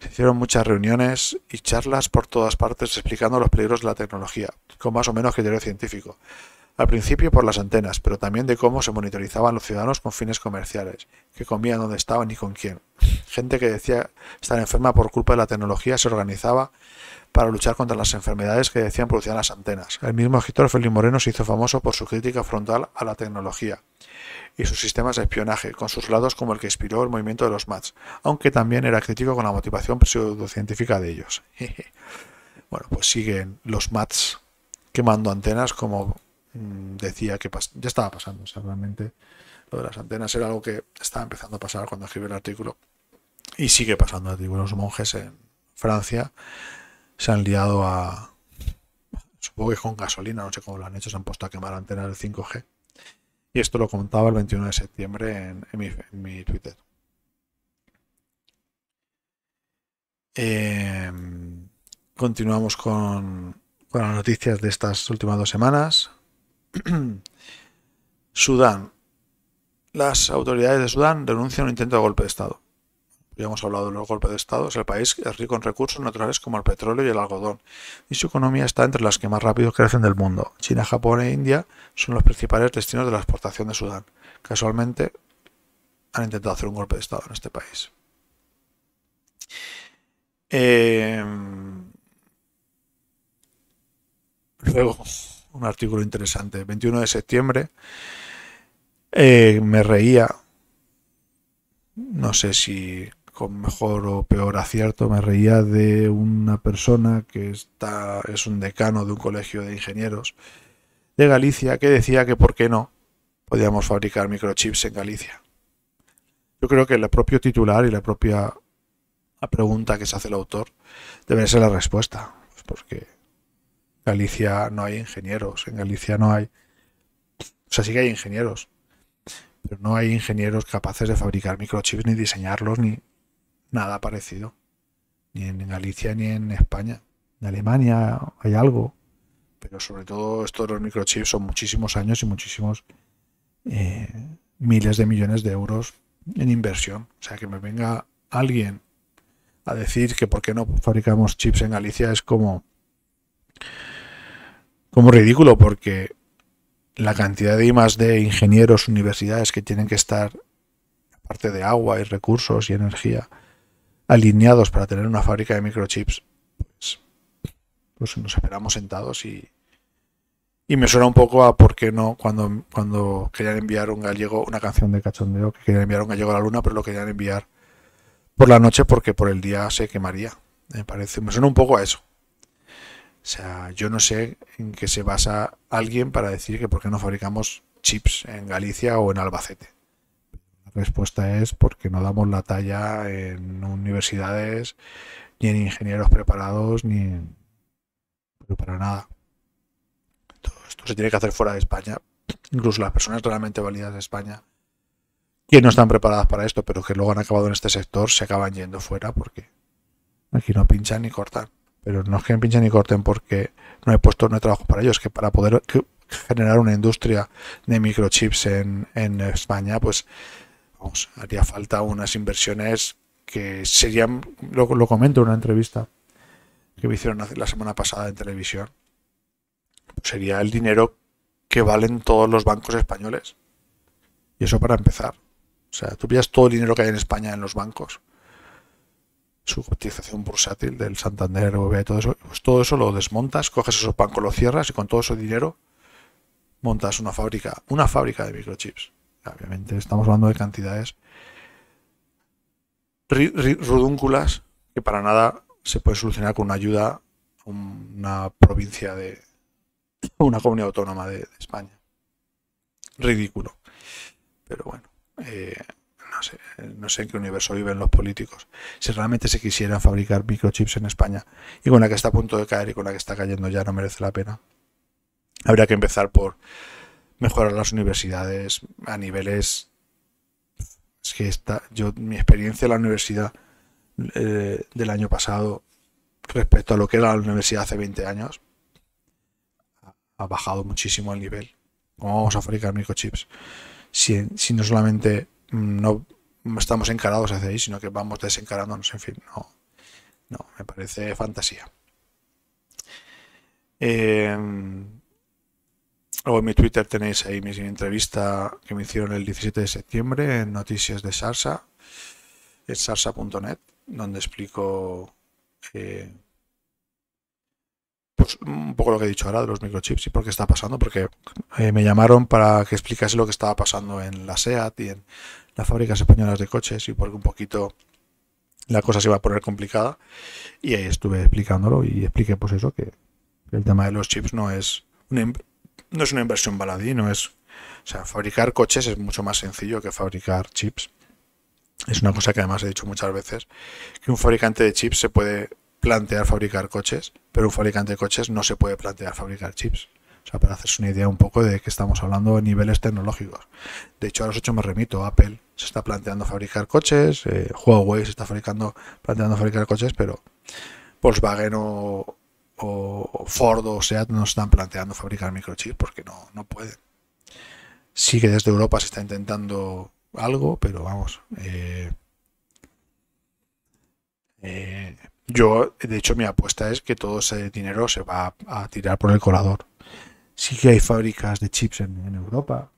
Se hicieron muchas reuniones y charlas por todas partes explicando los peligros de la tecnología, con más o menos criterio científico, al principio por las antenas, pero también de cómo se monitorizaban los ciudadanos con fines comerciales, que comían donde estaban y con quién. Gente que decía estar enferma por culpa de la tecnología se organizaba para luchar contra las enfermedades que decían producían las antenas. El mismo escritor Félix Moreno se hizo famoso por su crítica frontal a la tecnología y sus sistemas de espionaje, con sus lados como el que inspiró el movimiento de los MATS, aunque también era crítico con la motivación pseudocientífica de ellos. bueno, pues siguen los MATS quemando antenas como Mm, decía que ya estaba pasando. O sea, realmente lo de las antenas era algo que estaba empezando a pasar cuando escribe el artículo. Y sigue pasando. los monjes en Francia se han liado a. Supongo que con gasolina, no sé cómo lo han hecho, se han puesto a quemar antenas de 5G. Y esto lo contaba el 21 de septiembre en, mi, Twitter. Em, continuamos con, con las noticias de estas últimas dos semanas. Sudán. Las autoridades de Sudán denuncian un intento de golpe de Estado. Ya hemos hablado de los golpes de Estado. es El país es rico en recursos naturales como el petróleo y el algodón, y su economía está entre las que más rápido crecen del mundo. China, Japón e India son los principales destinos de la exportación de Sudán. Casualmente, han intentado hacer un golpe de Estado en este país. Eh, luego un artículo interesante. 21 de septiembre. Eh, me reía. No sé si con mejor o peor acierto. Me reía de una persona que está, es un decano de un colegio de ingenieros de Galicia que decía que por qué no podíamos fabricar microchips en Galicia. Yo creo que el propio titular y la propia pregunta que se hace el autor debe ser la respuesta. Pues porque Galicia no hay ingenieros, en Galicia no hay... O sea, sí que hay ingenieros, pero no hay ingenieros capaces de fabricar microchips ni diseñarlos ni nada parecido. Ni en Galicia ni en España. En Alemania hay algo, pero sobre todo esto de los microchips son muchísimos años y muchísimos eh, miles de millones de euros en inversión. O sea, que me venga alguien a decir que por qué no fabricamos chips en Galicia es como como ridículo porque la cantidad de más de ingenieros, universidades que tienen que estar, aparte de agua y recursos y energía, alineados para tener una fábrica de microchips, pues, pues nos esperamos sentados y, me suena un poco a por qué no cuando, cuando querían enviar un gallego, una canción de cachondeo, que querían enviar un gallego a la luna, pero lo querían enviar por la noche porque por el día se quemaría. Me parece, me suena un poco a eso. O sea, yo no sé en qué se basa alguien para decir que por qué no fabricamos chips en Galicia o en Albacete. La respuesta es porque no damos la talla en universidades, ni en ingenieros preparados, ni en... para nada. esto se tiene que hacer fuera de España. Incluso las personas realmente válidas de España, que no están preparadas para esto, pero que luego han acabado en este sector, se acaban yendo fuera porque aquí no pinchan ni cortan. Pero no es que me pinchen ni corten porque no he puesto, no trabajo para ellos, que para poder generar una industria de microchips en, España, pues haría falta unas inversiones que serían, lo, comento en una entrevista que me hicieron la semana pasada en televisión, pues sería el dinero que valen todos los bancos españoles. Y eso para empezar. O sea, tú pillas todo el dinero que hay en España en los bancos su cotización bursátil del Santander, y todo eso, pues todo eso lo desmontas, coges esos bancos, lo cierras y con todo ese dinero montas una fábrica, una fábrica de microchips. Obviamente estamos hablando de cantidades rudúnculas que para nada se puede solucionar con una ayuda a una provincia de una comunidad autónoma de, España. Ridículo. Pero bueno, eh, no sé, en qué universo viven los políticos. Si realmente se quisieran fabricar microchips en España, y con la que está a punto de caer y con la que está cayendo ya no merece la pena. Habría que empezar por mejorar las universidades a niveles... Es que está, yo, mi experiencia en la universidad eh, del año pasado respecto a lo que era la universidad hace 20 años ha bajado muchísimo el nivel. ¿Cómo vamos a fabricar microchips? Si, si no solamente no estamos encarados hacia ahí, sino que vamos desencarándonos, en fin, no, no me parece fantasía. Em, luego en mi Twitter tenéis ahí mi entrevista que me hicieron el 17 de septiembre en Noticias de Sarsa, en sarsa.net, donde explico... que... Eh, pues, un poco lo que he dicho ahora de los microchips y por qué está pasando, porque eh, me llamaron para que explicase lo que estaba pasando en la SEAT y en las fábricas españolas de coches y porque un poquito la cosa se iba a poner complicada y ahí estuve explicándolo y expliqué pues eso, que el tema de los chips no es una, no es una inversión baladí, no es... O sea, fabricar coches es mucho más sencillo que fabricar chips. Es una cosa que además he dicho muchas veces, que un fabricante de chips se puede plantear fabricar coches, pero un fabricante de coches no se puede plantear fabricar chips. O sea, para hacerse una idea un poco de que estamos hablando de niveles tecnológicos. De hecho, a los ocho me remito. Apple se está planteando fabricar coches, eh, Huawei se está fabricando, planteando fabricar coches, pero Volkswagen o, Ford o SEAT no están planteando fabricar microchips porque no, no pueden. Sí que desde Europa se está intentando algo, pero vamos. eh, eh yo, de hecho, mi apuesta es que todo ese dinero se va a tirar por el colador. Sí que hay fábricas de chips en, Europa,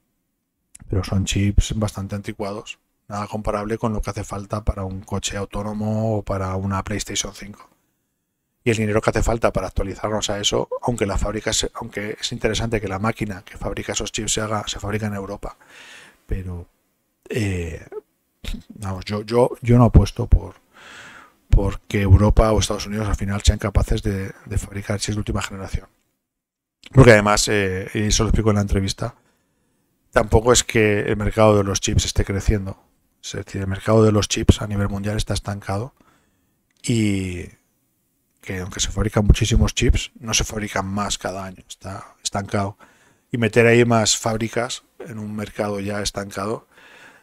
pero son chips bastante anticuados. Nada comparable con lo que hace falta para un coche autónomo o para una PlayStation 5 y el dinero que hace falta para actualizarnos a eso, aunque la fábrica, aunque es interesante que la máquina que fabrica esos chips se haga, se fabrica en Europa, pero eh, vamos, yo, yo, yo no apuesto por, porque Europa o Estados Unidos al final sean capaces de, fabricar chips de última generación. Porque además, eh, y eso lo explico en la entrevista, tampoco es que el mercado de los chips esté creciendo. Es decir, el mercado de los chips a nivel mundial está estancado y que aunque se fabrican muchísimos chips, no se fabrican más cada año, está estancado. Y meter ahí más fábricas en un mercado ya estancado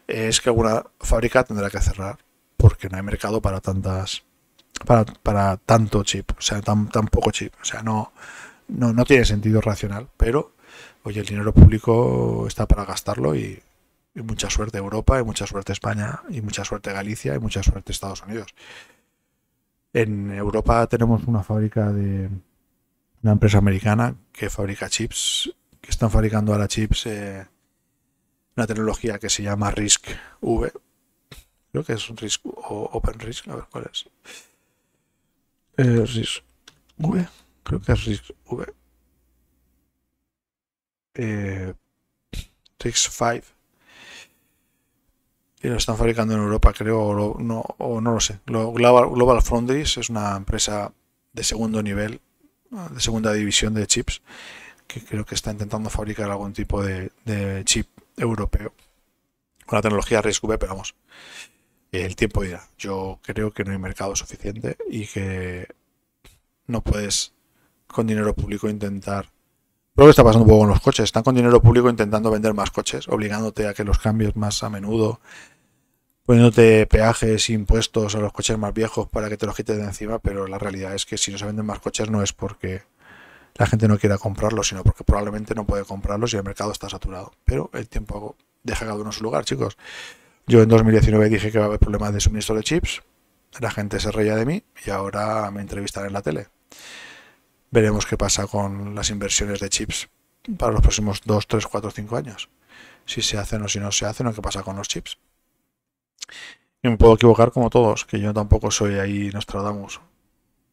eh, es que alguna fábrica tendrá que cerrar porque no hay mercado para tantas para, tanto chip, o sea, tan, poco chip, o sea, no, no, tiene sentido racional, pero oye, el dinero público está para gastarlo y, mucha suerte Europa, y mucha suerte España, y mucha suerte Galicia, y mucha suerte Estados Unidos. En Europa tenemos una fábrica de una empresa americana que fabrica chips, que están fabricando ahora chips, eh, una tecnología que se llama RISC-V, Creo que es un RISC o Open RISC, a ver cuál es. Eh, RISC V, creo que es RISC V. Eh, RISC 5. Y lo están fabricando en Europa, creo, o, no, o no lo sé. Global, Global Foundries es una empresa de segundo nivel, de segunda división de chips, que creo que está intentando fabricar algún tipo de, de chip europeo con la tecnología RISC-V, pero vamos, el tiempo dirá. Yo creo que no hay mercado suficiente y que no puedes con dinero público intentar. creo que está pasando un poco con los coches. Están con dinero público intentando vender más coches, obligándote a que los cambios más a menudo, poniéndote peajes, impuestos a los coches más viejos para que te los quites de encima, pero la realidad es que si no se venden más coches no es porque la gente no quiera comprarlos, sino porque probablemente no puede comprarlos y el mercado está saturado. Pero el tiempo deja cada uno su lugar, chicos. Yo en 2019 dije que va a haber problemas de suministro de chips, la gente se reía de mí y ahora me entrevistan en la tele. Veremos qué pasa con las inversiones de chips para los próximos 2, 3, 4, 5 años. Si se hacen o si no se hacen o qué pasa con los chips. Y me puedo equivocar como todos, que yo tampoco soy ahí Nostradamus.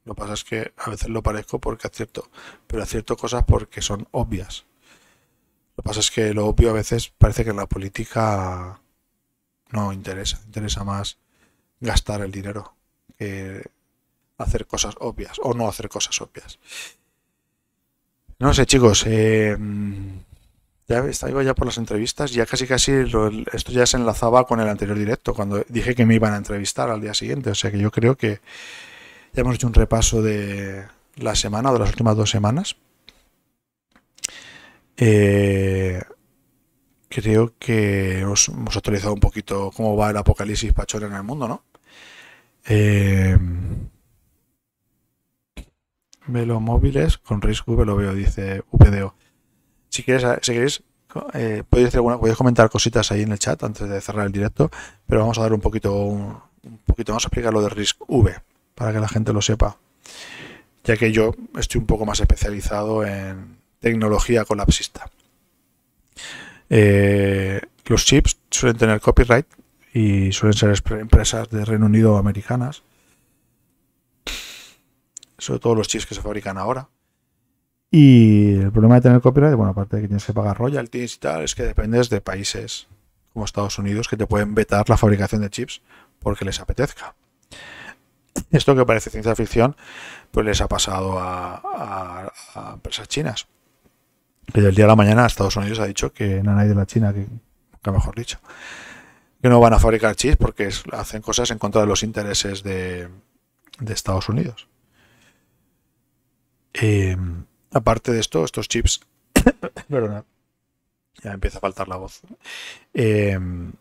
Lo que pasa es que a veces lo parezco porque acierto, pero acierto cosas porque son obvias. Lo que pasa es que lo obvio a veces parece que en la política no interesa. Interesa más gastar el dinero que hacer cosas obvias o no hacer cosas obvias. No sé, chicos. Eh, ya estaba ya por las entrevistas, ya casi casi esto ya se enlazaba con el anterior directo, cuando dije que me iban a entrevistar al día siguiente. O sea que yo creo que ya hemos hecho un repaso de la semana, de las últimas dos semanas. Eh, creo que os hemos actualizado un poquito cómo va el apocalipsis pachorra en el mundo, ¿no? Eh, velo móviles con RISC-V, lo veo, dice VDO. Si si queréis, eh, podéis, podéis, comentar cositas ahí en el chat antes de cerrar el directo, pero vamos a dar un poquito, un, poquito, más a explicar lo de risc V para que la gente lo sepa, ya que yo estoy un poco más especializado en tecnología colapsista. Eh, los chips suelen tener copyright y suelen ser empresas de Reino Unido o americanas. Sobre todo los chips que se fabrican ahora. Y el problema de tener copyright, bueno, aparte de que tienes que pagar royalties y tal, es que dependes de países como Estados Unidos que te pueden vetar la fabricación de chips porque les apetezca. Esto que parece ciencia ficción, pues les ha pasado a, a empresas chinas. Pero el día de la mañana Estados Unidos ha dicho que hay de la China, que, mejor dicho, que no van a fabricar chips porque hacen cosas en contra de los intereses de, Estados Unidos. Em, aparte de esto, estos chips, perdona, ya empieza a faltar la voz, em,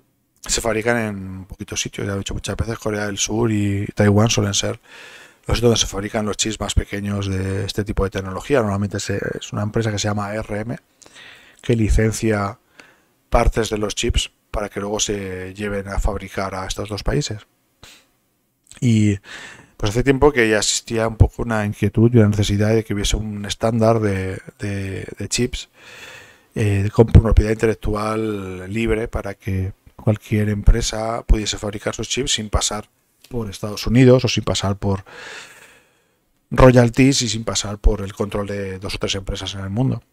se fabrican en poquitos sitios, ya he dicho muchas veces, Corea del Sur y Taiwán suelen ser es donde se fabrican los chips más pequeños de este tipo de tecnología. Normalmente es una empresa que se llama RM, que licencia partes de los chips para que luego se lleven a fabricar a estos dos países. Y pues hace tiempo que ya existía un poco una inquietud y una necesidad de que hubiese un estándar de, chips eh, con propiedad intelectual libre para que cualquier empresa pudiese fabricar sus chips sin pasar por Estados Unidos o sin pasar por royalties y sin pasar por el control de dos o tres empresas en el mundo.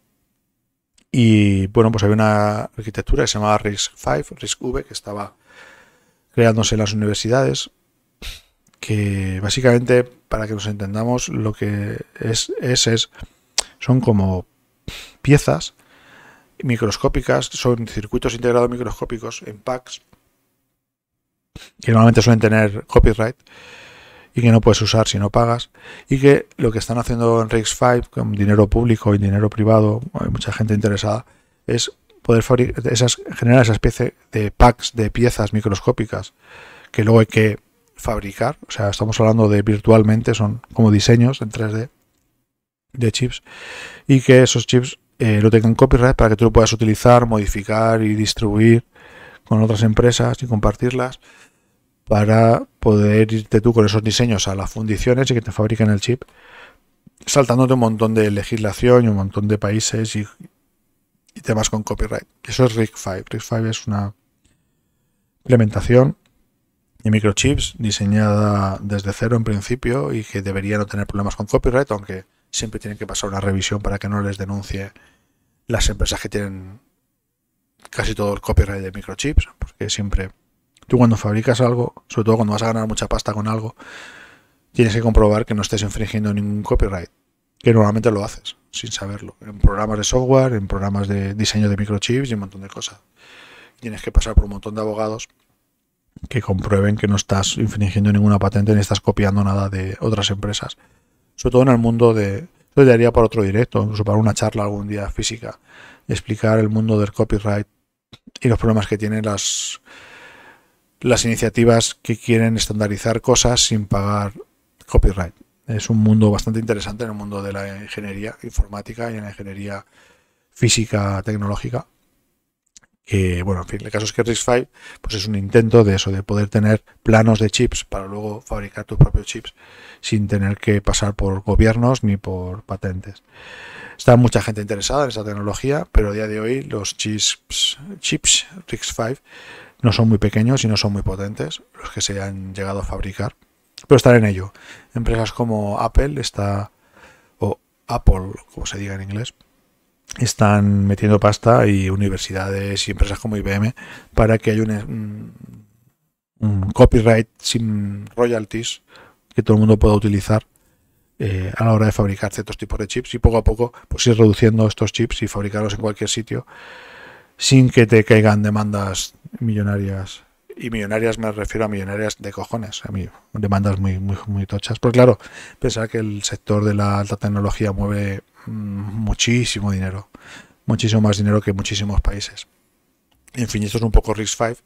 Y bueno, pues había una arquitectura que se llamaba RISC-V, RISC-V, que estaba creándose en las universidades, que básicamente, para que nos entendamos, lo que es, es, es son como piezas microscópicas, son circuitos integrados microscópicos en packs que normalmente suelen tener copyright y que no puedes usar si no pagas y que lo que están haciendo en Rix 5 con dinero público y dinero privado, hay mucha gente interesada, es poder fabricar esas, generar esa especie de packs de piezas microscópicas que luego hay que fabricar, o sea, estamos hablando de virtualmente, son como diseños en 3D de chips y que esos chips eh, lo tengan copyright para que tú lo puedas utilizar, modificar y distribuir con otras empresas y compartirlas para poder irte tú con esos diseños a las fundiciones y que te fabriquen el chip, saltándote un montón de legislación y un montón de países y, temas con copyright. Eso es rig 5. rig 5 es una implementación de microchips diseñada desde cero en principio y que debería no tener problemas con copyright, aunque siempre tienen que pasar una revisión para que no les denuncie las empresas que tienen casi todo el copyright de microchips, porque siempre tú cuando fabricas algo, sobre todo cuando vas a ganar mucha pasta con algo, tienes que comprobar que no estés infringiendo ningún copyright, que normalmente lo haces sin saberlo, en programas de software, en programas de diseño de microchips y un montón de cosas. Tienes que pasar por un montón de abogados que comprueben que no estás infringiendo ninguna patente ni estás copiando nada de otras empresas. Sobre todo en el mundo de... te haría para otro directo, incluso para una charla algún día física explicar el mundo del copyright y los problemas que tienen las, las iniciativas que quieren estandarizar cosas sin pagar copyright. Es un mundo bastante interesante en el mundo de la ingeniería informática y en la ingeniería física tecnológica. Que, bueno, en fin, el caso es que RISC-V pues es un intento de eso, de poder tener planos de chips para luego fabricar tus propios chips sin tener que pasar por gobiernos ni por patentes. Está mucha gente interesada en esa tecnología, pero a día de hoy los chips, chips risc 5, no son muy pequeños y no son muy potentes los que se han llegado a fabricar, pero están en ello. Empresas como Apple está o Apple, como se diga en inglés, están metiendo pasta y universidades y empresas como IBM para que haya eh, un, un copyright sin royalties que todo el mundo pueda utilizar eh, a la hora de fabricar ciertos tipos de chips y poco a poco pues ir reduciendo estos chips y fabricarlos en cualquier sitio sin que te caigan demandas millonarias. Y millonarias me refiero a millonarias de cojones, a mí, demandas muy, muy, muy tochas. Porque claro, pensar que el sector de la alta tecnología mueve mm, muchísimo dinero, muchísimo más dinero que muchísimos países. En fin, esto es un poco RISC-V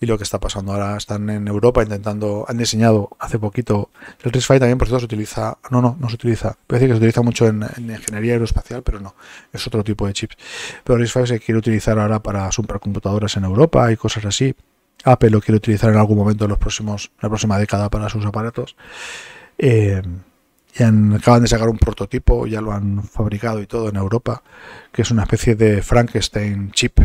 y lo que está pasando ahora. Están en Europa intentando, han diseñado hace poquito el RISC-V también, por cierto, se utiliza, no, no, no se utiliza, voy decir que se utiliza mucho en, ingeniería aeroespacial, pero no, es otro tipo de chips. Pero el V se quiere utilizar ahora para supercomputadoras en Europa y cosas así. Apple lo quiere utilizar en algún momento en los próximos, la próxima década para sus aparatos. Eh, y acaban de sacar un prototipo, ya lo han fabricado y todo en Europa, que es una especie de Frankenstein chip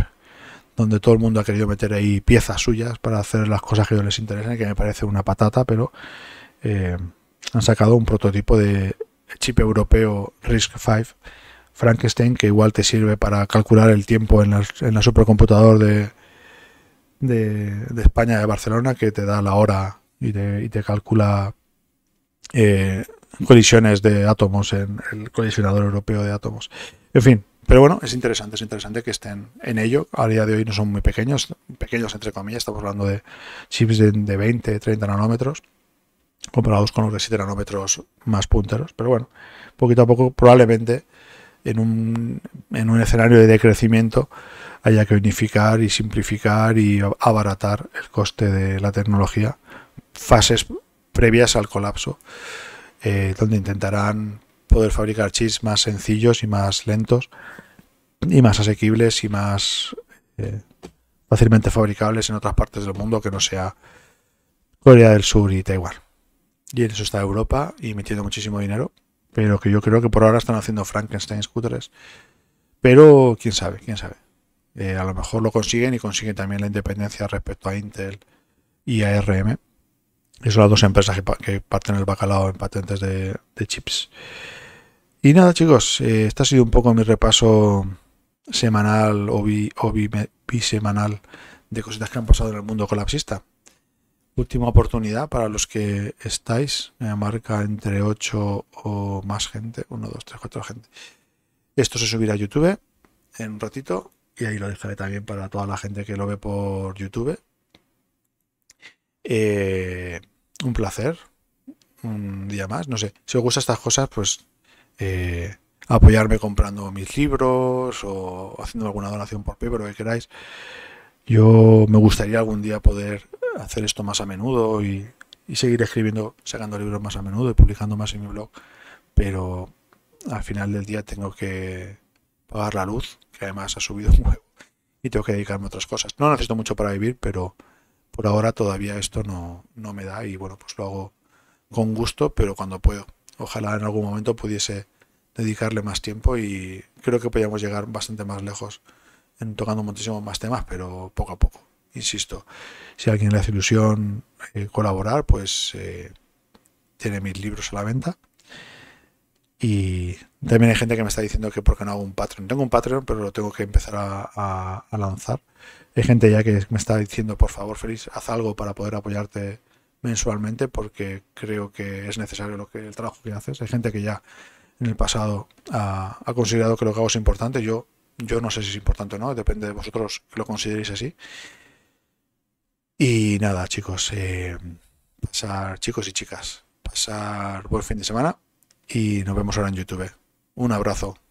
donde todo el mundo ha querido meter ahí piezas suyas para hacer las cosas que no les interesan, que me parece una patata, pero eh, han sacado un prototipo de chip europeo RISC V Frankenstein, que igual te sirve para calcular el tiempo en la, supercomputadora supercomputador de, de, España, de Barcelona, que te da la hora y te, y te calcula eh, colisiones de átomos en el colisionador europeo de átomos. En fin, pero bueno, es interesante, es interesante que estén en ello. A día de hoy no son muy pequeños, pequeños entre comillas, estamos hablando de chips de, 20, 30 nanómetros, comparados con los de 7 nanómetros más punteros. Pero bueno, poquito a poco, probablemente en un, en un escenario de decrecimiento haya que unificar y simplificar y abaratar el coste de la tecnología, fases previas al colapso, eh, donde intentarán poder fabricar chips más sencillos y más lentos y más asequibles y más eh, fácilmente fabricables en otras partes del mundo que no sea Corea del Sur y Taiwán. Y en eso está Europa y metiendo muchísimo dinero, pero que yo creo que por ahora están haciendo Frankenstein scooters. Pero quién sabe, quién sabe. Eh, a lo mejor lo consiguen y consiguen también la independencia respecto a Intel y a ARM. esas son las dos empresas que, parten el bacalao en patentes de, de chips. Y nada, chicos, eh, este ha sido un poco mi repaso semanal o, bi, bisemanal de cositas que han pasado en el mundo colapsista. Última oportunidad para los que estáis. Me marca entre 8 o más gente. 1, 2, 3, 4 gente. Esto se subirá a YouTube en un ratito. Y ahí lo dejaré también para toda la gente que lo ve por YouTube. Eh, un placer. Un día más. No sé. Si os gustan estas cosas, pues eh, apoyarme comprando mis libros o haciendo alguna donación por paper, lo que queráis. Yo me gustaría algún día poder hacer esto más a menudo y, seguir escribiendo, sacando libros más a menudo y publicando más en mi blog, pero al final del día tengo que pagar la luz, que además ha subido un huevo, y tengo que dedicarme a otras cosas. No necesito mucho para vivir, pero por ahora todavía esto no me da y bueno, pues lo hago con gusto, pero cuando puedo. Ojalá en algún momento pudiese dedicarle más tiempo y creo que podíamos llegar bastante más lejos en tocando muchísimos más temas, pero poco a poco. Insisto, si a alguien le hace ilusión eh, colaborar, pues eh, tiene mis libros a la venta. Y también hay gente que me está diciendo que por qué no hago un Patreon. Tengo un Patreon, pero lo tengo que empezar a, a lanzar. Hay gente ya que me está diciendo, por favor, Feliz, haz algo para poder apoyarte mensualmente porque creo que es necesario lo que el trabajo que haces. Hay gente que ya en el pasado ha, considerado que lo que hago es importante. Yo, yo no sé si es importante o no, depende de vosotros que lo consideréis así. Y nada, chicos, eh, pasar, chicos y chicas, pasar buen fin de semana y nos vemos ahora en YouTube. Un abrazo.